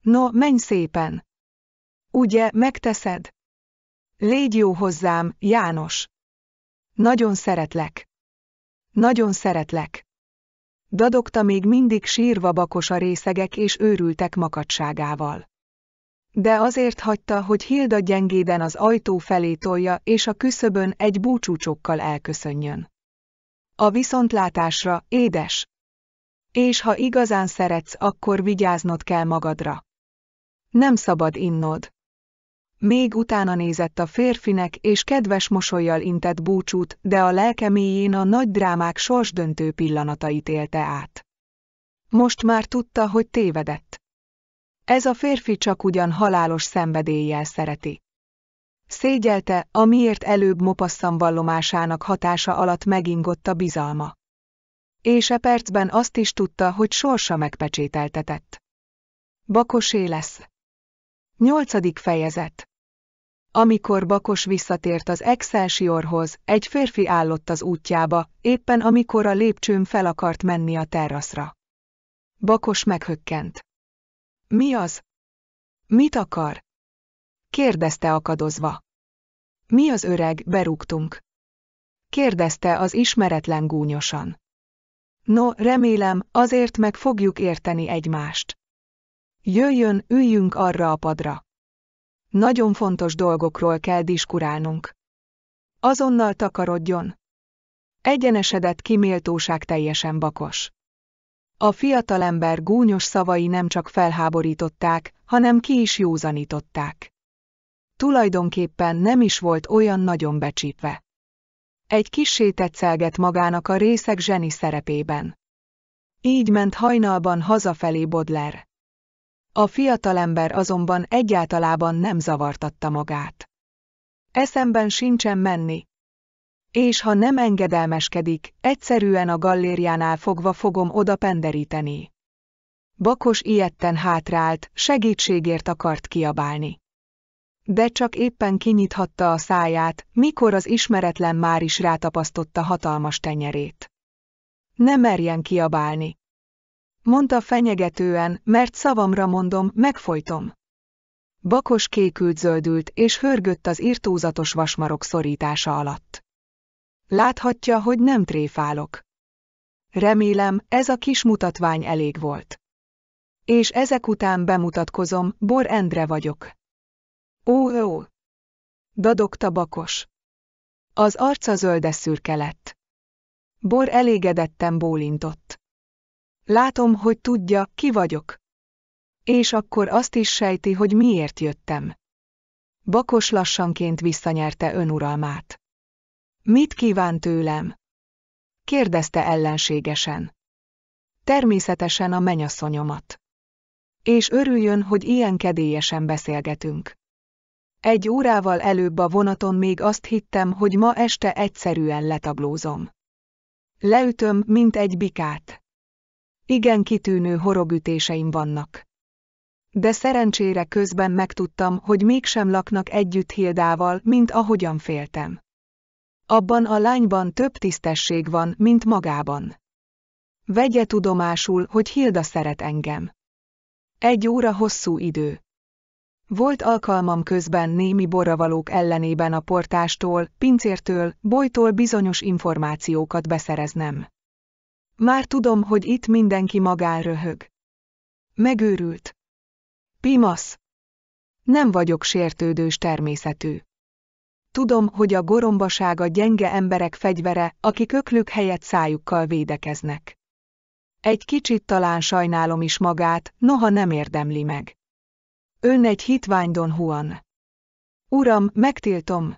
No, menj szépen. Ugye, megteszed? Légy jó hozzám, János. Nagyon szeretlek. Nagyon szeretlek. Dadogta még mindig sírva bakos a részegek és őrültek makadságával de azért hagyta, hogy Hilda gyengéden az ajtó felé tolja és a küszöbön egy búcsúcsokkal elköszönjön. A viszontlátásra, édes! És ha igazán szeretsz, akkor vigyáznod kell magadra. Nem szabad innod. Még utána nézett a férfinek, és kedves mosolyjal intett búcsút, de a lelke mélyén a nagy drámák sorsdöntő pillanatait élte át. Most már tudta, hogy tévedett. Ez a férfi csak ugyan halálos szenvedéllyel szereti. Szégyelte, amiért előbb mopasszam vallomásának hatása alatt megingott a bizalma. És e percben azt is tudta, hogy sorsa megpecsételtetett. Bakosé lesz. Nyolcadik fejezet Amikor Bakos visszatért az Excelsiorhoz, egy férfi állott az útjába, éppen amikor a lépcsőn fel akart menni a teraszra. Bakos meghökkent. Mi az? Mit akar? kérdezte akadozva. Mi az öreg, berúgtunk? kérdezte az ismeretlen gúnyosan. No, remélem, azért meg fogjuk érteni egymást. Jöjjön, üljünk arra a padra. Nagyon fontos dolgokról kell diskurálnunk. Azonnal takarodjon. Egyenesedett kiméltóság teljesen bakos. A fiatalember gúnyos szavai nem csak felháborították, hanem ki is józanították. Tulajdonképpen nem is volt olyan nagyon becsípve. Egy kissé tetszelget magának a részek zseni szerepében. Így ment hajnalban hazafelé Bodler. A fiatalember azonban egyáltalában nem zavartatta magát. Eszemben sincsen menni, és ha nem engedelmeskedik, egyszerűen a gallériánál fogva fogom oda penderíteni. Bakos ilyetten hátrált, segítségért akart kiabálni. De csak éppen kinyithatta a száját, mikor az ismeretlen már is rátapasztotta hatalmas tenyerét. Ne merjen kiabálni. Mondta fenyegetően, mert szavamra mondom, megfojtom. Bakos kékült zöldült és hörgött az irtózatos vasmarok szorítása alatt. Láthatja, hogy nem tréfálok. Remélem, ez a kis mutatvány elég volt. És ezek után bemutatkozom, Bor Endre vagyok. Ó, ó! Dadogta Bakos. Az arca zöldes szürke lett. Bor elégedetten bólintott. Látom, hogy tudja, ki vagyok. És akkor azt is sejti, hogy miért jöttem. Bakos lassanként visszanyerte önuralmát. Mit kíván tőlem? kérdezte ellenségesen. Természetesen a menyasszonyomat. És örüljön, hogy ilyen kedélyesen beszélgetünk. Egy órával előbb a vonaton még azt hittem, hogy ma este egyszerűen letaglózom. Leütöm, mint egy bikát. Igen kitűnő horogütéseim vannak. De szerencsére közben megtudtam, hogy mégsem laknak együtt Hildával, mint ahogyan féltem. Abban a lányban több tisztesség van, mint magában. Vegye tudomásul, hogy Hilda szeret engem. Egy óra hosszú idő. Volt alkalmam közben némi borravalók ellenében a portástól, pincértől, bolytól bizonyos információkat beszereznem. Már tudom, hogy itt mindenki magán röhög. Megőrült. Pimasz. Nem vagyok sértődős természetű. Tudom, hogy a gorombaság a gyenge emberek fegyvere, akik öklük helyett szájukkal védekeznek. Egy kicsit talán sajnálom is magát, noha nem érdemli meg. Ön egy hitvány Don Juan. Uram, megtiltom.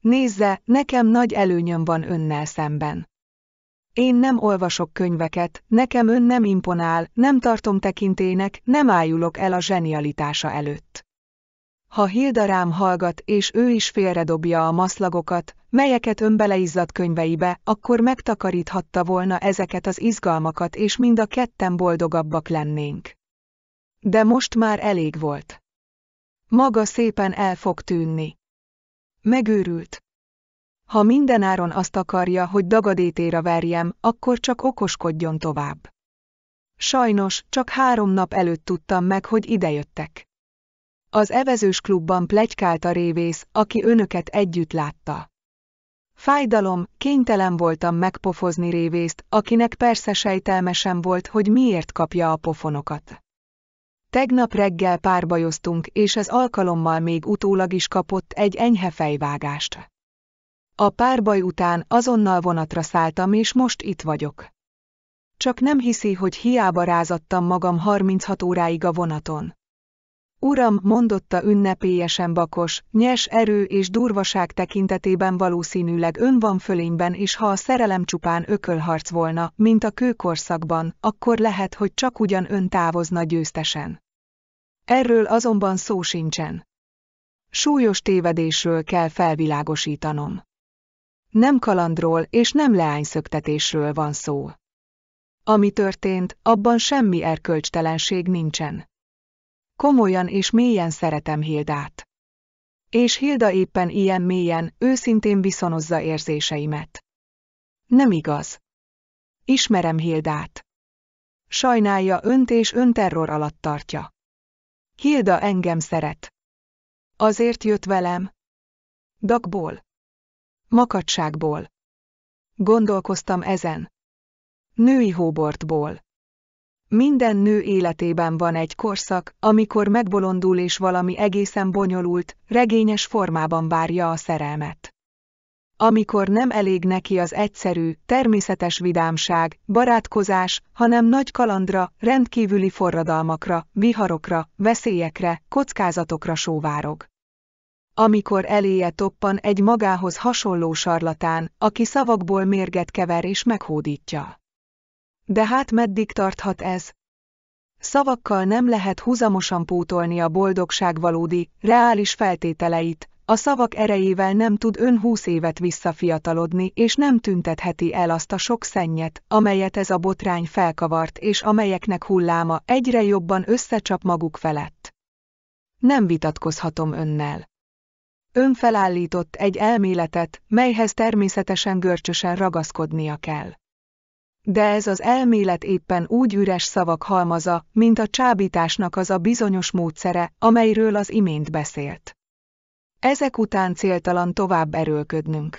Nézze, nekem nagy előnyöm van önnel szemben. Én nem olvasok könyveket, nekem ön nem imponál, nem tartom tekintének, nem ájulok el a zsenialitása előtt. Ha Hilda rám hallgat, és ő is félredobja a maszlagokat, melyeket önbeleizzadt könyveibe, akkor megtakaríthatta volna ezeket az izgalmakat, és mind a ketten boldogabbak lennénk. De most már elég volt. Maga szépen el fog tűnni. Megőrült. Ha mindenáron azt akarja, hogy dagadétéra verjem, akkor csak okoskodjon tovább. Sajnos, csak három nap előtt tudtam meg, hogy idejöttek. Az evezős klubban plegykált a révész, aki önöket együtt látta. Fájdalom, kénytelen voltam megpofozni révészt, akinek persze sejtelme sem volt, hogy miért kapja a pofonokat. Tegnap reggel párbajoztunk, és ez alkalommal még utólag is kapott egy enyhe fejvágást. A párbaj után azonnal vonatra szálltam, és most itt vagyok. Csak nem hiszi, hogy hiába rázattam magam 36 óráig a vonaton. Uram, mondotta ünnepélyesen bakos, nyers erő és durvaság tekintetében valószínűleg ön van fölényben és ha a szerelem csupán ökölharc volna, mint a kőkorszakban, akkor lehet, hogy csak ugyan ön távozna győztesen. Erről azonban szó sincsen. Súlyos tévedésről kell felvilágosítanom. Nem kalandról és nem leányszöktetésről van szó. Ami történt, abban semmi erkölcstelenség nincsen. Komolyan és mélyen szeretem Hildát. És Hilda éppen ilyen mélyen, őszintén viszonozza érzéseimet. Nem igaz. Ismerem Hildát. Sajnálja önt és önterror alatt tartja. Hilda engem szeret. Azért jött velem. Dagból. Makadságból. Gondolkoztam ezen. Női hóbortból. Minden nő életében van egy korszak, amikor megbolondul és valami egészen bonyolult, regényes formában várja a szerelmet. Amikor nem elég neki az egyszerű, természetes vidámság, barátkozás, hanem nagy kalandra, rendkívüli forradalmakra, viharokra, veszélyekre, kockázatokra sóvárog amikor eléje toppan egy magához hasonló sarlatán, aki szavakból mérget kever és meghódítja. De hát meddig tarthat ez? Szavakkal nem lehet huzamosan pótolni a boldogság valódi, reális feltételeit, a szavak erejével nem tud ön húsz évet visszafiatalodni, és nem tüntetheti el azt a sok szennyet, amelyet ez a botrány felkavart, és amelyeknek hulláma egyre jobban összecsap maguk felett. Nem vitatkozhatom önnel. Ön felállított egy elméletet, melyhez természetesen görcsösen ragaszkodnia kell. De ez az elmélet éppen úgy üres szavak halmaza, mint a csábításnak az a bizonyos módszere, amelyről az imént beszélt. Ezek után céltalan tovább erőlködnünk.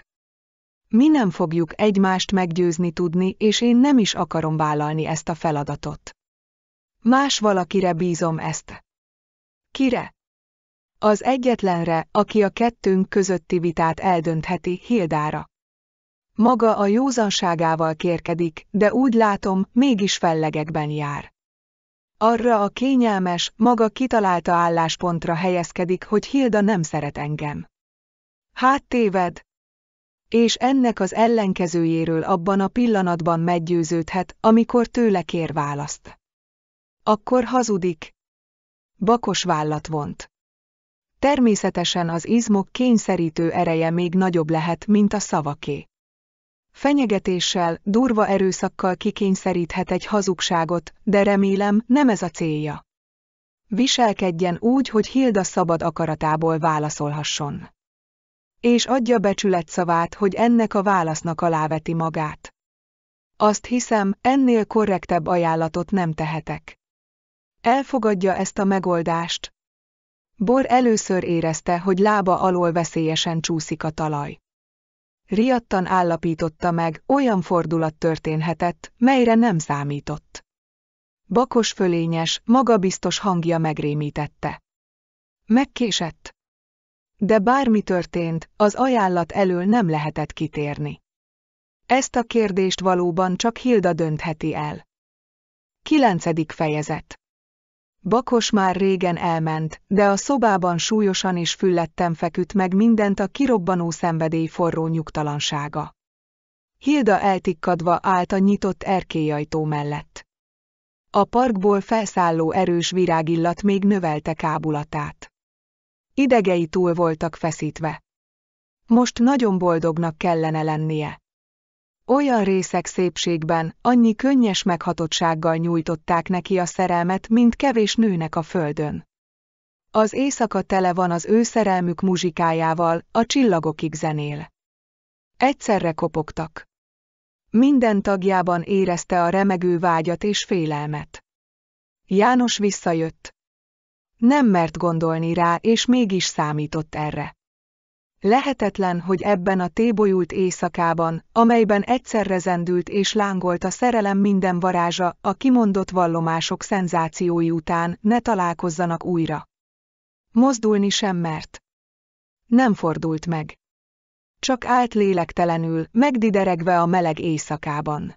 Mi nem fogjuk egymást meggyőzni tudni, és én nem is akarom vállalni ezt a feladatot. Más valakire bízom ezt. Kire? Az egyetlenre, aki a kettőnk közötti vitát eldöntheti, Hildára. Maga a józanságával kérkedik, de úgy látom, mégis fellegekben jár. Arra a kényelmes, maga kitalálta álláspontra helyezkedik, hogy Hilda nem szeret engem. Hát téved, és ennek az ellenkezőjéről abban a pillanatban meggyőződhet, amikor tőle kér választ. Akkor hazudik. Bakos vállat vont. Természetesen az izmok kényszerítő ereje még nagyobb lehet, mint a szavaké. Fenyegetéssel, durva erőszakkal kikényszeríthet egy hazugságot, de remélem, nem ez a célja. Viselkedjen úgy, hogy Hilda szabad akaratából válaszolhasson. És adja becsületszavát, hogy ennek a válasznak aláveti magát. Azt hiszem, ennél korrektebb ajánlatot nem tehetek. Elfogadja ezt a megoldást. Bor először érezte, hogy lába alól veszélyesen csúszik a talaj riadtan állapította meg, olyan fordulat történhetett, melyre nem számított. Bakos fölényes, magabiztos hangja megrémítette. Megkésett. De bármi történt, az ajánlat elől nem lehetett kitérni. Ezt a kérdést valóban csak Hilda döntheti el. Kilencedik fejezet Bakos már régen elment, de a szobában súlyosan és füllettem feküdt meg mindent a kirobbanó szenvedély forró nyugtalansága. Hilda eltikkadva állt a nyitott erkélyajtó mellett. A parkból felszálló erős virágillat még növelte kábulatát. Idegei túl voltak feszítve. Most nagyon boldognak kellene lennie. Olyan részek szépségben, annyi könnyes meghatottsággal nyújtották neki a szerelmet, mint kevés nőnek a földön. Az éjszaka tele van az ő szerelmük muzsikájával, a csillagokig zenél. Egyszerre kopogtak. Minden tagjában érezte a remegő vágyat és félelmet. János visszajött. Nem mert gondolni rá, és mégis számított erre. Lehetetlen, hogy ebben a tébolyult éjszakában, amelyben egyszerre zendült és lángolt a szerelem minden varázsa, a kimondott vallomások szenzációi után ne találkozzanak újra. Mozdulni sem mert. Nem fordult meg. Csak állt lélektelenül, megdideregve a meleg éjszakában.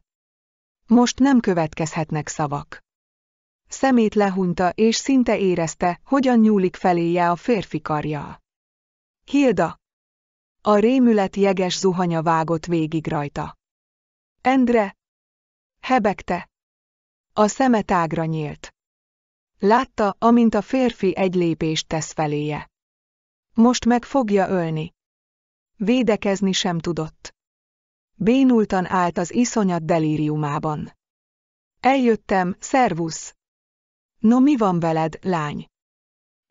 Most nem következhetnek szavak. Szemét lehunta és szinte érezte, hogyan nyúlik feléje a férfi karja. Hilda, a rémület jeges zuhanya vágott végig rajta. Endre! Hebegte! A szeme tágra nyílt. Látta, amint a férfi egy lépést tesz feléje. Most meg fogja ölni. Védekezni sem tudott. Bénultan állt az iszonyat delíriumában. Eljöttem, szervusz! No mi van veled, lány?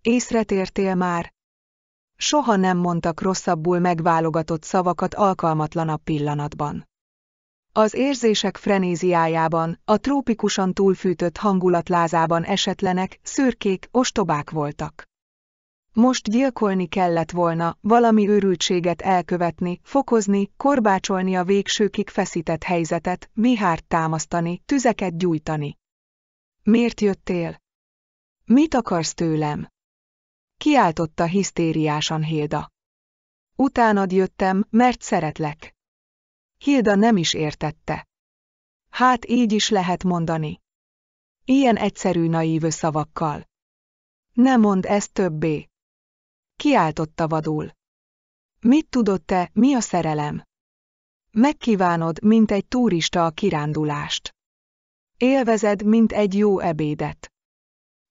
Észre már? soha nem mondtak rosszabbul megválogatott szavakat alkalmatlanabb pillanatban. Az érzések frenéziájában, a trópikusan túlfűtött hangulatlázában esetlenek, szürkék, ostobák voltak. Most gyilkolni kellett volna, valami őrültséget elkövetni, fokozni, korbácsolni a végsőkig feszített helyzetet, mihárt támasztani, tüzeket gyújtani. Miért jöttél? Mit akarsz tőlem? kiáltotta hisztériásan Hilda. Utánad jöttem, mert szeretlek. Hilda nem is értette. Hát így is lehet mondani. Ilyen egyszerű naív szavakkal. Ne mondd ezt többé. Kiáltotta vadul. Mit tudod te, mi a szerelem? Megkívánod, mint egy turista a kirándulást. Élvezed, mint egy jó ebédet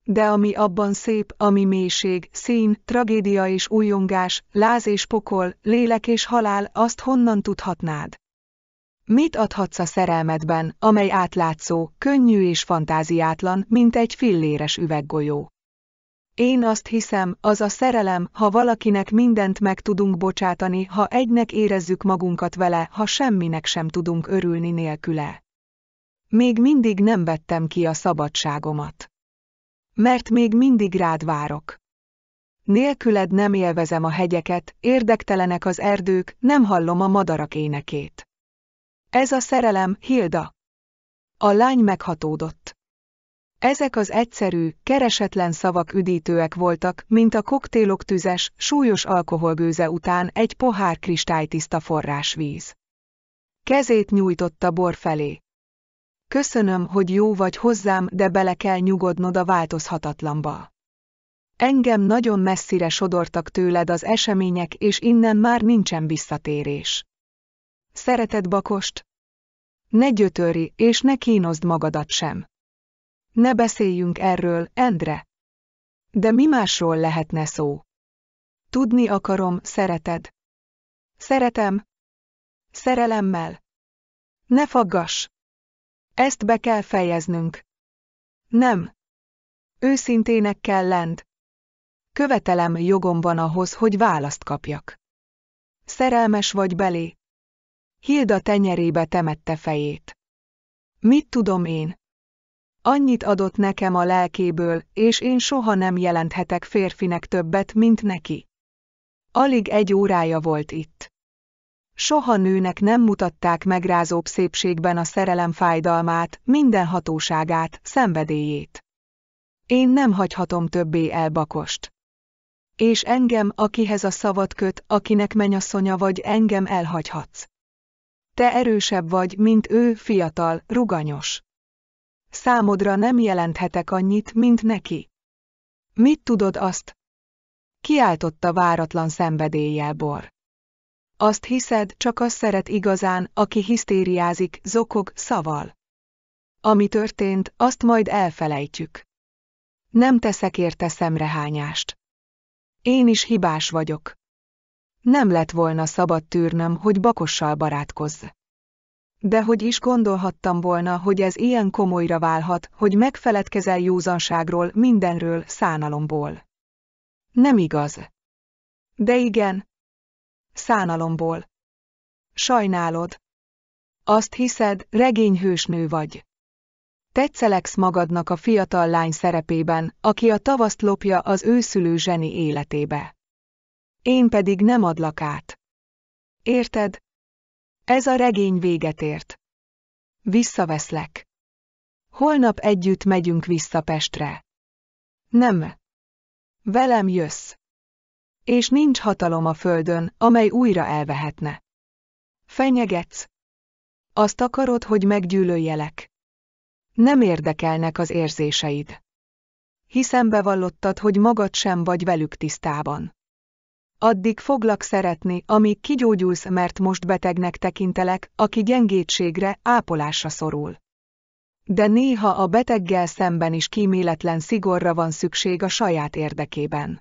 de ami abban szép, ami mélység, szín, tragédia és újongás, láz és pokol, lélek és halál, azt honnan tudhatnád? Mit adhatsz a szerelmedben, amely átlátszó, könnyű és fantáziátlan, mint egy filléres üveggolyó? Én azt hiszem, az a szerelem, ha valakinek mindent meg tudunk bocsátani, ha egynek érezzük magunkat vele, ha semminek sem tudunk örülni nélküle. Még mindig nem vettem ki a szabadságomat. Mert még mindig rád várok. Nélküled nem élvezem a hegyeket, érdektelenek az erdők, nem hallom a madarak énekét. Ez a szerelem, Hilda. A lány meghatódott. Ezek az egyszerű, keresetlen szavak üdítőek voltak, mint a koktélok tüzes, súlyos alkoholgőze után egy pohár kristálytiszta forrásvíz. Kezét nyújtotta bor felé. Köszönöm, hogy jó vagy hozzám, de bele kell nyugodnod a változhatatlanba. Engem nagyon messzire sodortak tőled az események, és innen már nincsen visszatérés. Szereted Bakost? Ne gyötöri, és ne kínozd magadat sem. Ne beszéljünk erről, Endre. De mi másról lehetne szó? Tudni akarom, szereted. Szeretem. Szerelemmel. Ne faggass! Ezt be kell fejeznünk. Nem. Őszintének kell lent. Követelem, jogom van ahhoz, hogy választ kapjak. Szerelmes vagy belé? Hilda tenyerébe temette fejét. Mit tudom én? Annyit adott nekem a lelkéből, és én soha nem jelenthetek férfinek többet, mint neki. Alig egy órája volt itt. Soha nőnek nem mutatták megrázóbb szépségben a szerelem fájdalmát, minden hatóságát, szenvedélyét. Én nem hagyhatom többé el Bakost. És engem, akihez a szavat köt, akinek menyasszonya vagy, engem elhagyhatsz. Te erősebb vagy, mint ő, fiatal, ruganyos. Számodra nem jelenthetek annyit, mint neki. Mit tudod azt? Kiáltotta váratlan szenvedéllyel bor. Azt hiszed, csak az szeret igazán, aki hisztériázik, zokog, szaval. Ami történt, azt majd elfelejtjük. Nem teszek érte szemrehányást. Én is hibás vagyok. Nem lett volna szabad tűrnem, hogy bakossal barátkozz. De hogy is gondolhattam volna, hogy ez ilyen komolyra válhat, hogy megfeledkezel józanságról, mindenről, szánalomból. Nem igaz. De igen, szánalomból. Sajnálod. Azt hiszed, regényhős nő vagy. Tetszeleksz magadnak a fiatal lány szerepében, aki a tavaszt lopja az őszülő zseni életébe. Én pedig nem adlak át. Érted? Ez a regény véget ért. Visszaveszlek. Holnap együtt megyünk vissza Pestre. Nem. Velem jössz és nincs hatalom a földön, amely újra elvehetne. Fenyegetsz. Azt akarod, hogy meggyűlöljelek. Nem érdekelnek az érzéseid. Hiszen bevallottad, hogy magad sem vagy velük tisztában. Addig foglak szeretni, amíg kigyógyulsz, mert most betegnek tekintelek, aki gyengétségre, ápolásra szorul. De néha a beteggel szemben is kíméletlen szigorra van szükség a saját érdekében.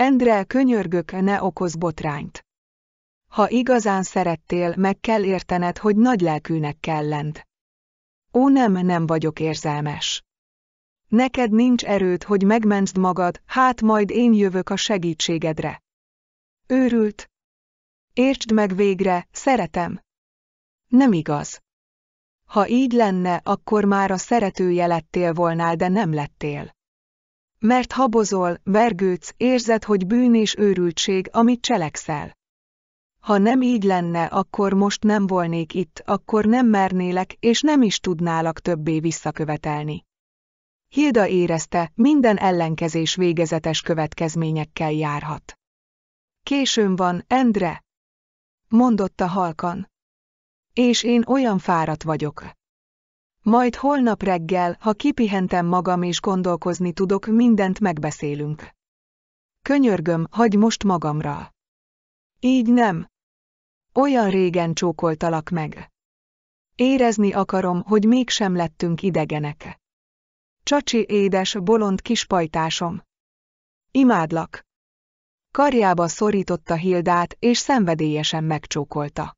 Endre, könyörgök, ne okoz botrányt. Ha igazán szerettél, meg kell értened, hogy lelkűnek kell lent. Ó nem, nem vagyok érzelmes. Neked nincs erőd, hogy megmentsd magad, hát majd én jövök a segítségedre. Őrült. Értsd meg végre, szeretem. Nem igaz. Ha így lenne, akkor már a szeretője lettél volnál, de nem lettél. Mert habozol, vergődsz, érzed, hogy bűn és őrültség, amit cselekszel. Ha nem így lenne, akkor most nem volnék itt, akkor nem mernélek, és nem is tudnálak többé visszakövetelni. Hilda érezte, minden ellenkezés végezetes következményekkel járhat. Későn van, Endre! mondotta halkan. És én olyan fáradt vagyok. Majd holnap reggel, ha kipihentem magam és gondolkozni tudok, mindent megbeszélünk. Könyörgöm, hagy most magamra. Így nem. Olyan régen csókoltalak meg. Érezni akarom, hogy mégsem lettünk idegenek. Csacsi édes, bolond kispajtásom. Imádlak. Karjába szorította Hildát, és szenvedélyesen megcsókolta.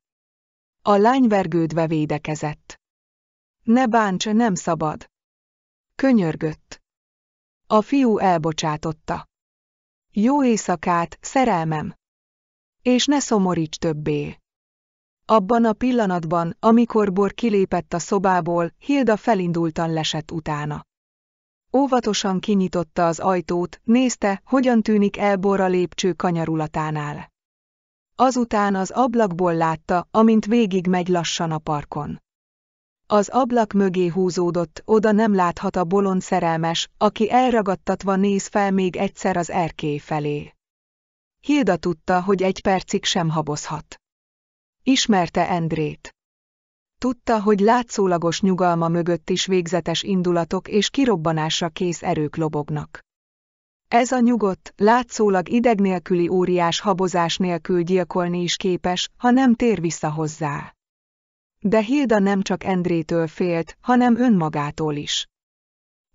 A lány vergődve védekezett. Ne bánts, nem szabad. Könyörgött. A fiú elbocsátotta. Jó éjszakát, szerelmem! És ne szomoríts többé! Abban a pillanatban, amikor Bor kilépett a szobából, Hilda felindultan lesett utána. Óvatosan kinyitotta az ajtót, nézte, hogyan tűnik el Bor a lépcső kanyarulatánál. Azután az ablakból látta, amint végig megy lassan a parkon. Az ablak mögé húzódott, oda nem láthat a bolond szerelmes, aki elragadtatva néz fel még egyszer az erkély felé. Hilda tudta, hogy egy percig sem habozhat. Ismerte Endrét. Tudta, hogy látszólagos nyugalma mögött is végzetes indulatok és kirobbanásra kész erők lobognak. Ez a nyugodt, látszólag ideg nélküli óriás habozás nélkül gyilkolni is képes, ha nem tér vissza hozzá. De Hilda nem csak Endrétől félt, hanem önmagától is.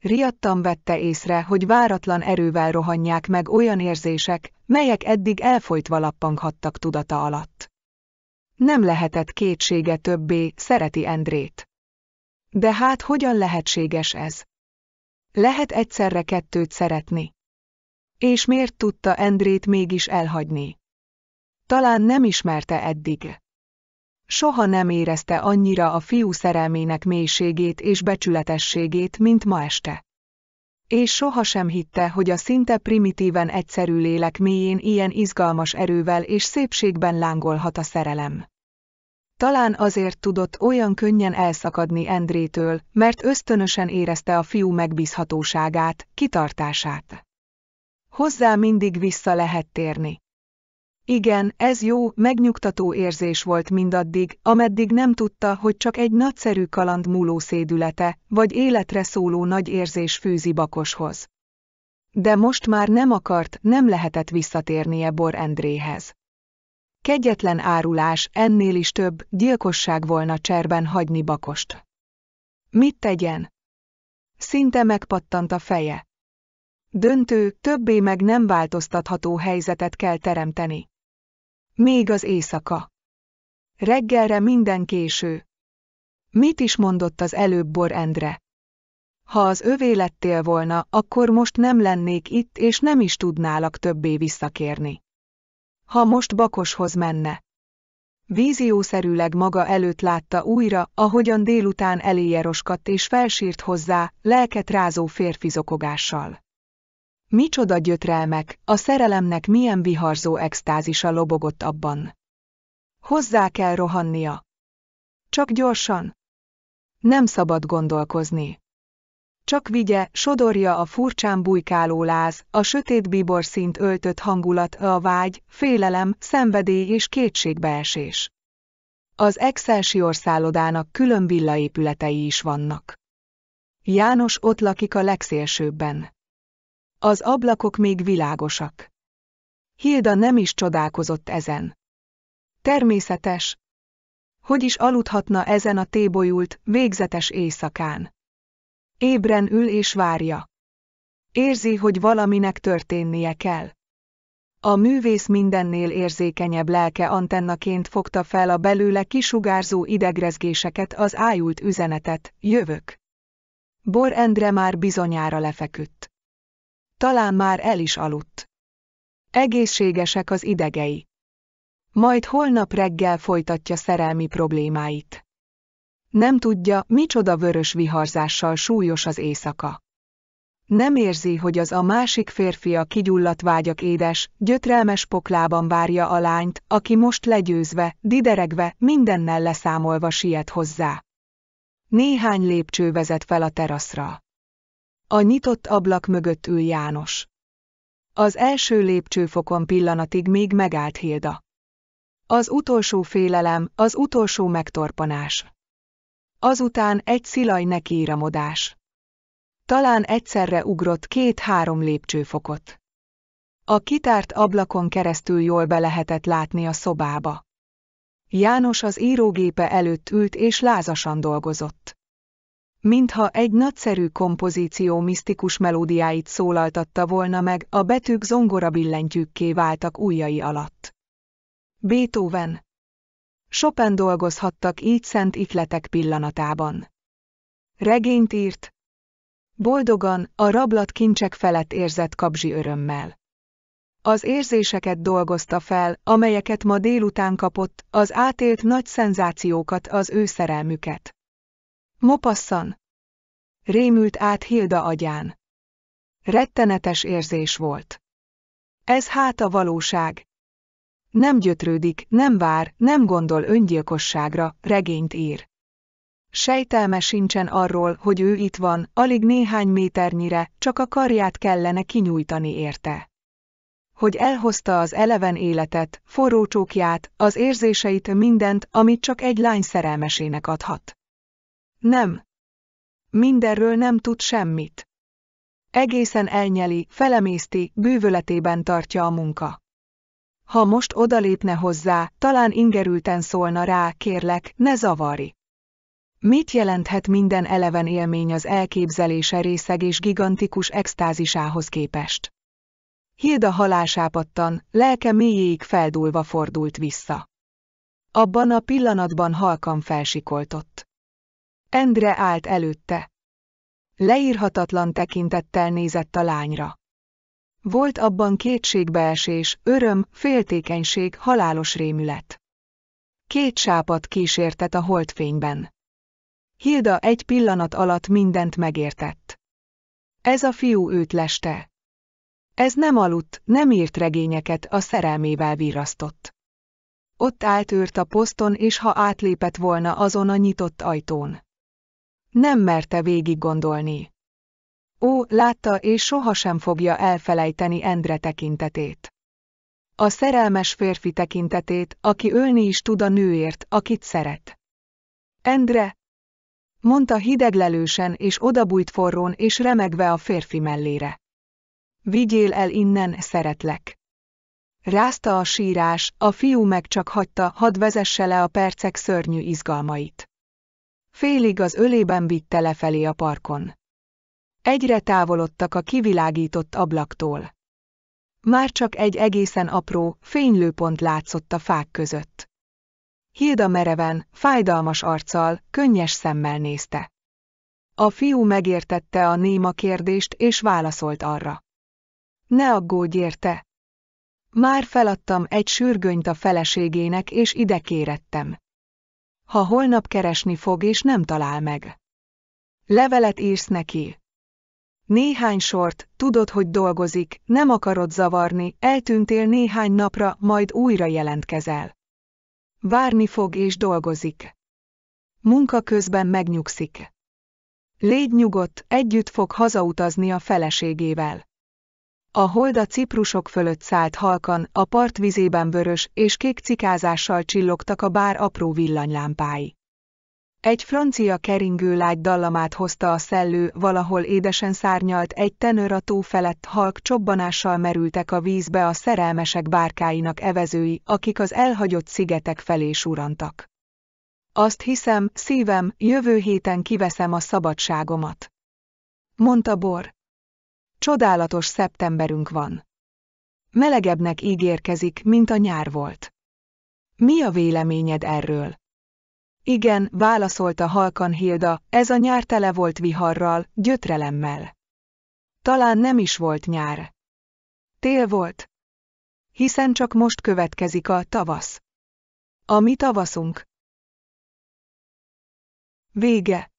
Riadtan vette észre, hogy váratlan erővel rohanják meg olyan érzések, melyek eddig elfolytva lappanghattak tudata alatt. Nem lehetett kétsége többé, szereti Endrét. De hát hogyan lehetséges ez? Lehet egyszerre kettőt szeretni. És miért tudta Endrét mégis elhagyni? Talán nem ismerte eddig. Soha nem érezte annyira a fiú szerelmének mélységét és becsületességét, mint ma este. És sohasem hitte, hogy a szinte primitíven egyszerű lélek mélyén ilyen izgalmas erővel és szépségben lángolhat a szerelem. Talán azért tudott olyan könnyen elszakadni Endrétől, mert ösztönösen érezte a fiú megbízhatóságát, kitartását. Hozzá mindig vissza lehet térni. Igen, ez jó, megnyugtató érzés volt mindaddig, ameddig nem tudta, hogy csak egy nagyszerű kaland múló szédülete, vagy életre szóló nagy érzés fűzi bakoshoz. De most már nem akart, nem lehetett visszatérnie Bor Endréhez. Kegyetlen árulás, ennél is több, gyilkosság volna cserben hagyni bakost. Mit tegyen? Szinte megpattant a feje. Döntő, többé meg nem változtatható helyzetet kell teremteni. Még az éjszaka. Reggelre minden késő. Mit is mondott az előbb Bor Endre? Ha az övé lettél volna, akkor most nem lennék itt, és nem is tudnálak többé visszakérni. Ha most Bakoshoz menne. Víziószerűleg maga előtt látta újra, ahogyan délután eléje roskadt és felsírt hozzá, lelket rázó férfizokogással. zokogással. Micsoda gyötrelmek, a szerelemnek milyen viharzó extázisa lobogott abban. Hozzá kell rohannia. Csak gyorsan. Nem szabad gondolkozni. Csak vigye, sodorja a furcsán bujkáló láz, a sötét bíbor szint öltött hangulat, a vágy, félelem, szenvedély és kétségbeesés. Az Excelsior szállodának külön villaépületei is vannak. János ott lakik a legszélsőbben. Az ablakok még világosak. Hilda nem is csodálkozott ezen. Természetes. Hogy is aludhatna ezen a tébolyult, végzetes éjszakán? Ébren ül és várja. Érzi, hogy valaminek történnie kell. A művész mindennél érzékenyebb lelke antennaként fogta fel a belőle kisugárzó idegrezgéseket az ájult üzenetet, jövök. Bor Endre már bizonyára lefeküdt. Talán már el is aludt. Egészségesek az idegei. Majd holnap reggel folytatja szerelmi problémáit. Nem tudja, micsoda vörös viharzással súlyos az éjszaka. Nem érzi, hogy az a másik férfi a kigyulladt vágyak édes, gyötrelmes poklában várja a lányt, aki most legyőzve, dideregve, mindennel leszámolva siet hozzá. Néhány lépcső vezet fel a teraszra. A nyitott ablak mögött ül János. Az első lépcsőfokon pillanatig még megállt Hilda. Az utolsó félelem, az utolsó megtorpanás. Azután egy szilaj nekiíramodás. Talán egyszerre ugrott két-három lépcsőfokot. A kitárt ablakon keresztül jól be lehetett látni a szobába. János az írógépe előtt ült és lázasan dolgozott mintha egy nagyszerű kompozíció misztikus melódiáit szólaltatta volna meg, a betűk zongora billentyűkké váltak ujjai alatt. Beethoven. Chopin dolgozhattak így szent ikletek pillanatában. Regényt írt. Boldogan, a rablat kincsek felett érzett kabzsi örömmel. Az érzéseket dolgozta fel, amelyeket ma délután kapott, az átélt nagy szenzációkat, az ő szerelmüket. Mopasszan! Rémült át Hilda agyán. Rettenetes érzés volt. Ez hát a valóság. Nem gyötrődik, nem vár, nem gondol öngyilkosságra, regényt ír. Sejtelme sincsen arról, hogy ő itt van, alig néhány méternyire, csak a karját kellene kinyújtani érte. Hogy elhozta az eleven életet, forró csókját, az érzéseit mindent, amit csak egy lány szerelmesének adhat. Nem. Mindenről nem tud semmit. Egészen elnyeli, felemészti, bűvöletében tartja a munka. Ha most odalépne hozzá, talán ingerülten szólna rá, kérlek, ne zavari. Mit jelenthet minden eleven élmény az elképzelése részeg és gigantikus extázisához képest? Hilda halásápattan, lelke mélyéig feldúlva fordult vissza. Abban a pillanatban halkan felsikoltott. Endre állt előtte. Leírhatatlan tekintettel nézett a lányra. Volt abban kétségbeesés, öröm, féltékenység, halálos rémület. Két sápat kísértet a holdfényben. Hilda egy pillanat alatt mindent megértett. Ez a fiú őt leste. Ez nem aludt, nem írt regényeket, a szerelmével virasztott. Ott állt őrt a poszton, és ha átlépett volna azon a nyitott ajtón. Nem merte végig gondolni. Ó, látta és sohasem fogja elfelejteni Endre tekintetét. A szerelmes férfi tekintetét, aki ölni is tud a nőért, akit szeret. Endre! mondta hideglelősen és odabújt forrón és remegve a férfi mellére. Vigyél el innen, szeretlek. Rázta a sírás, a fiú meg csak hagyta, hadd vezesse le a percek szörnyű izgalmait félig az ölében vitte lefelé a parkon. Egyre távolodtak a kivilágított ablaktól. Már csak egy egészen apró, fénylőpont látszott a fák között. Hilda mereven, fájdalmas arccal, könnyes szemmel nézte. A fiú megértette a néma kérdést és válaszolt arra. Ne aggódj érte! Már feladtam egy sürgönyt a feleségének és ide kérettem ha holnap keresni fog és nem talál meg. Levelet írsz neki. Néhány sort, tudod, hogy dolgozik, nem akarod zavarni, eltűntél néhány napra, majd újra jelentkezel. Várni fog és dolgozik. Munka közben megnyugszik. Légy nyugodt, együtt fog hazautazni a feleségével. A hold a ciprusok fölött szállt halkan, a part vizében vörös és kék cikázással csillogtak a bár apró villanylámpái. Egy francia keringő lágy dallamát hozta a szellő, valahol édesen szárnyalt egy tenőr a tó felett halk csobbanással merültek a vízbe a szerelmesek bárkáinak evezői, akik az elhagyott szigetek felé surantak. Azt hiszem, szívem, jövő héten kiveszem a szabadságomat. Mondta Bor. Csodálatos szeptemberünk van. Melegebbnek ígérkezik, mint a nyár volt. Mi a véleményed erről? Igen, válaszolta halkan Hilda, ez a nyár tele volt viharral, gyötrelemmel. Talán nem is volt nyár. Tél volt. Hiszen csak most következik a tavasz. A mi tavaszunk. Vége.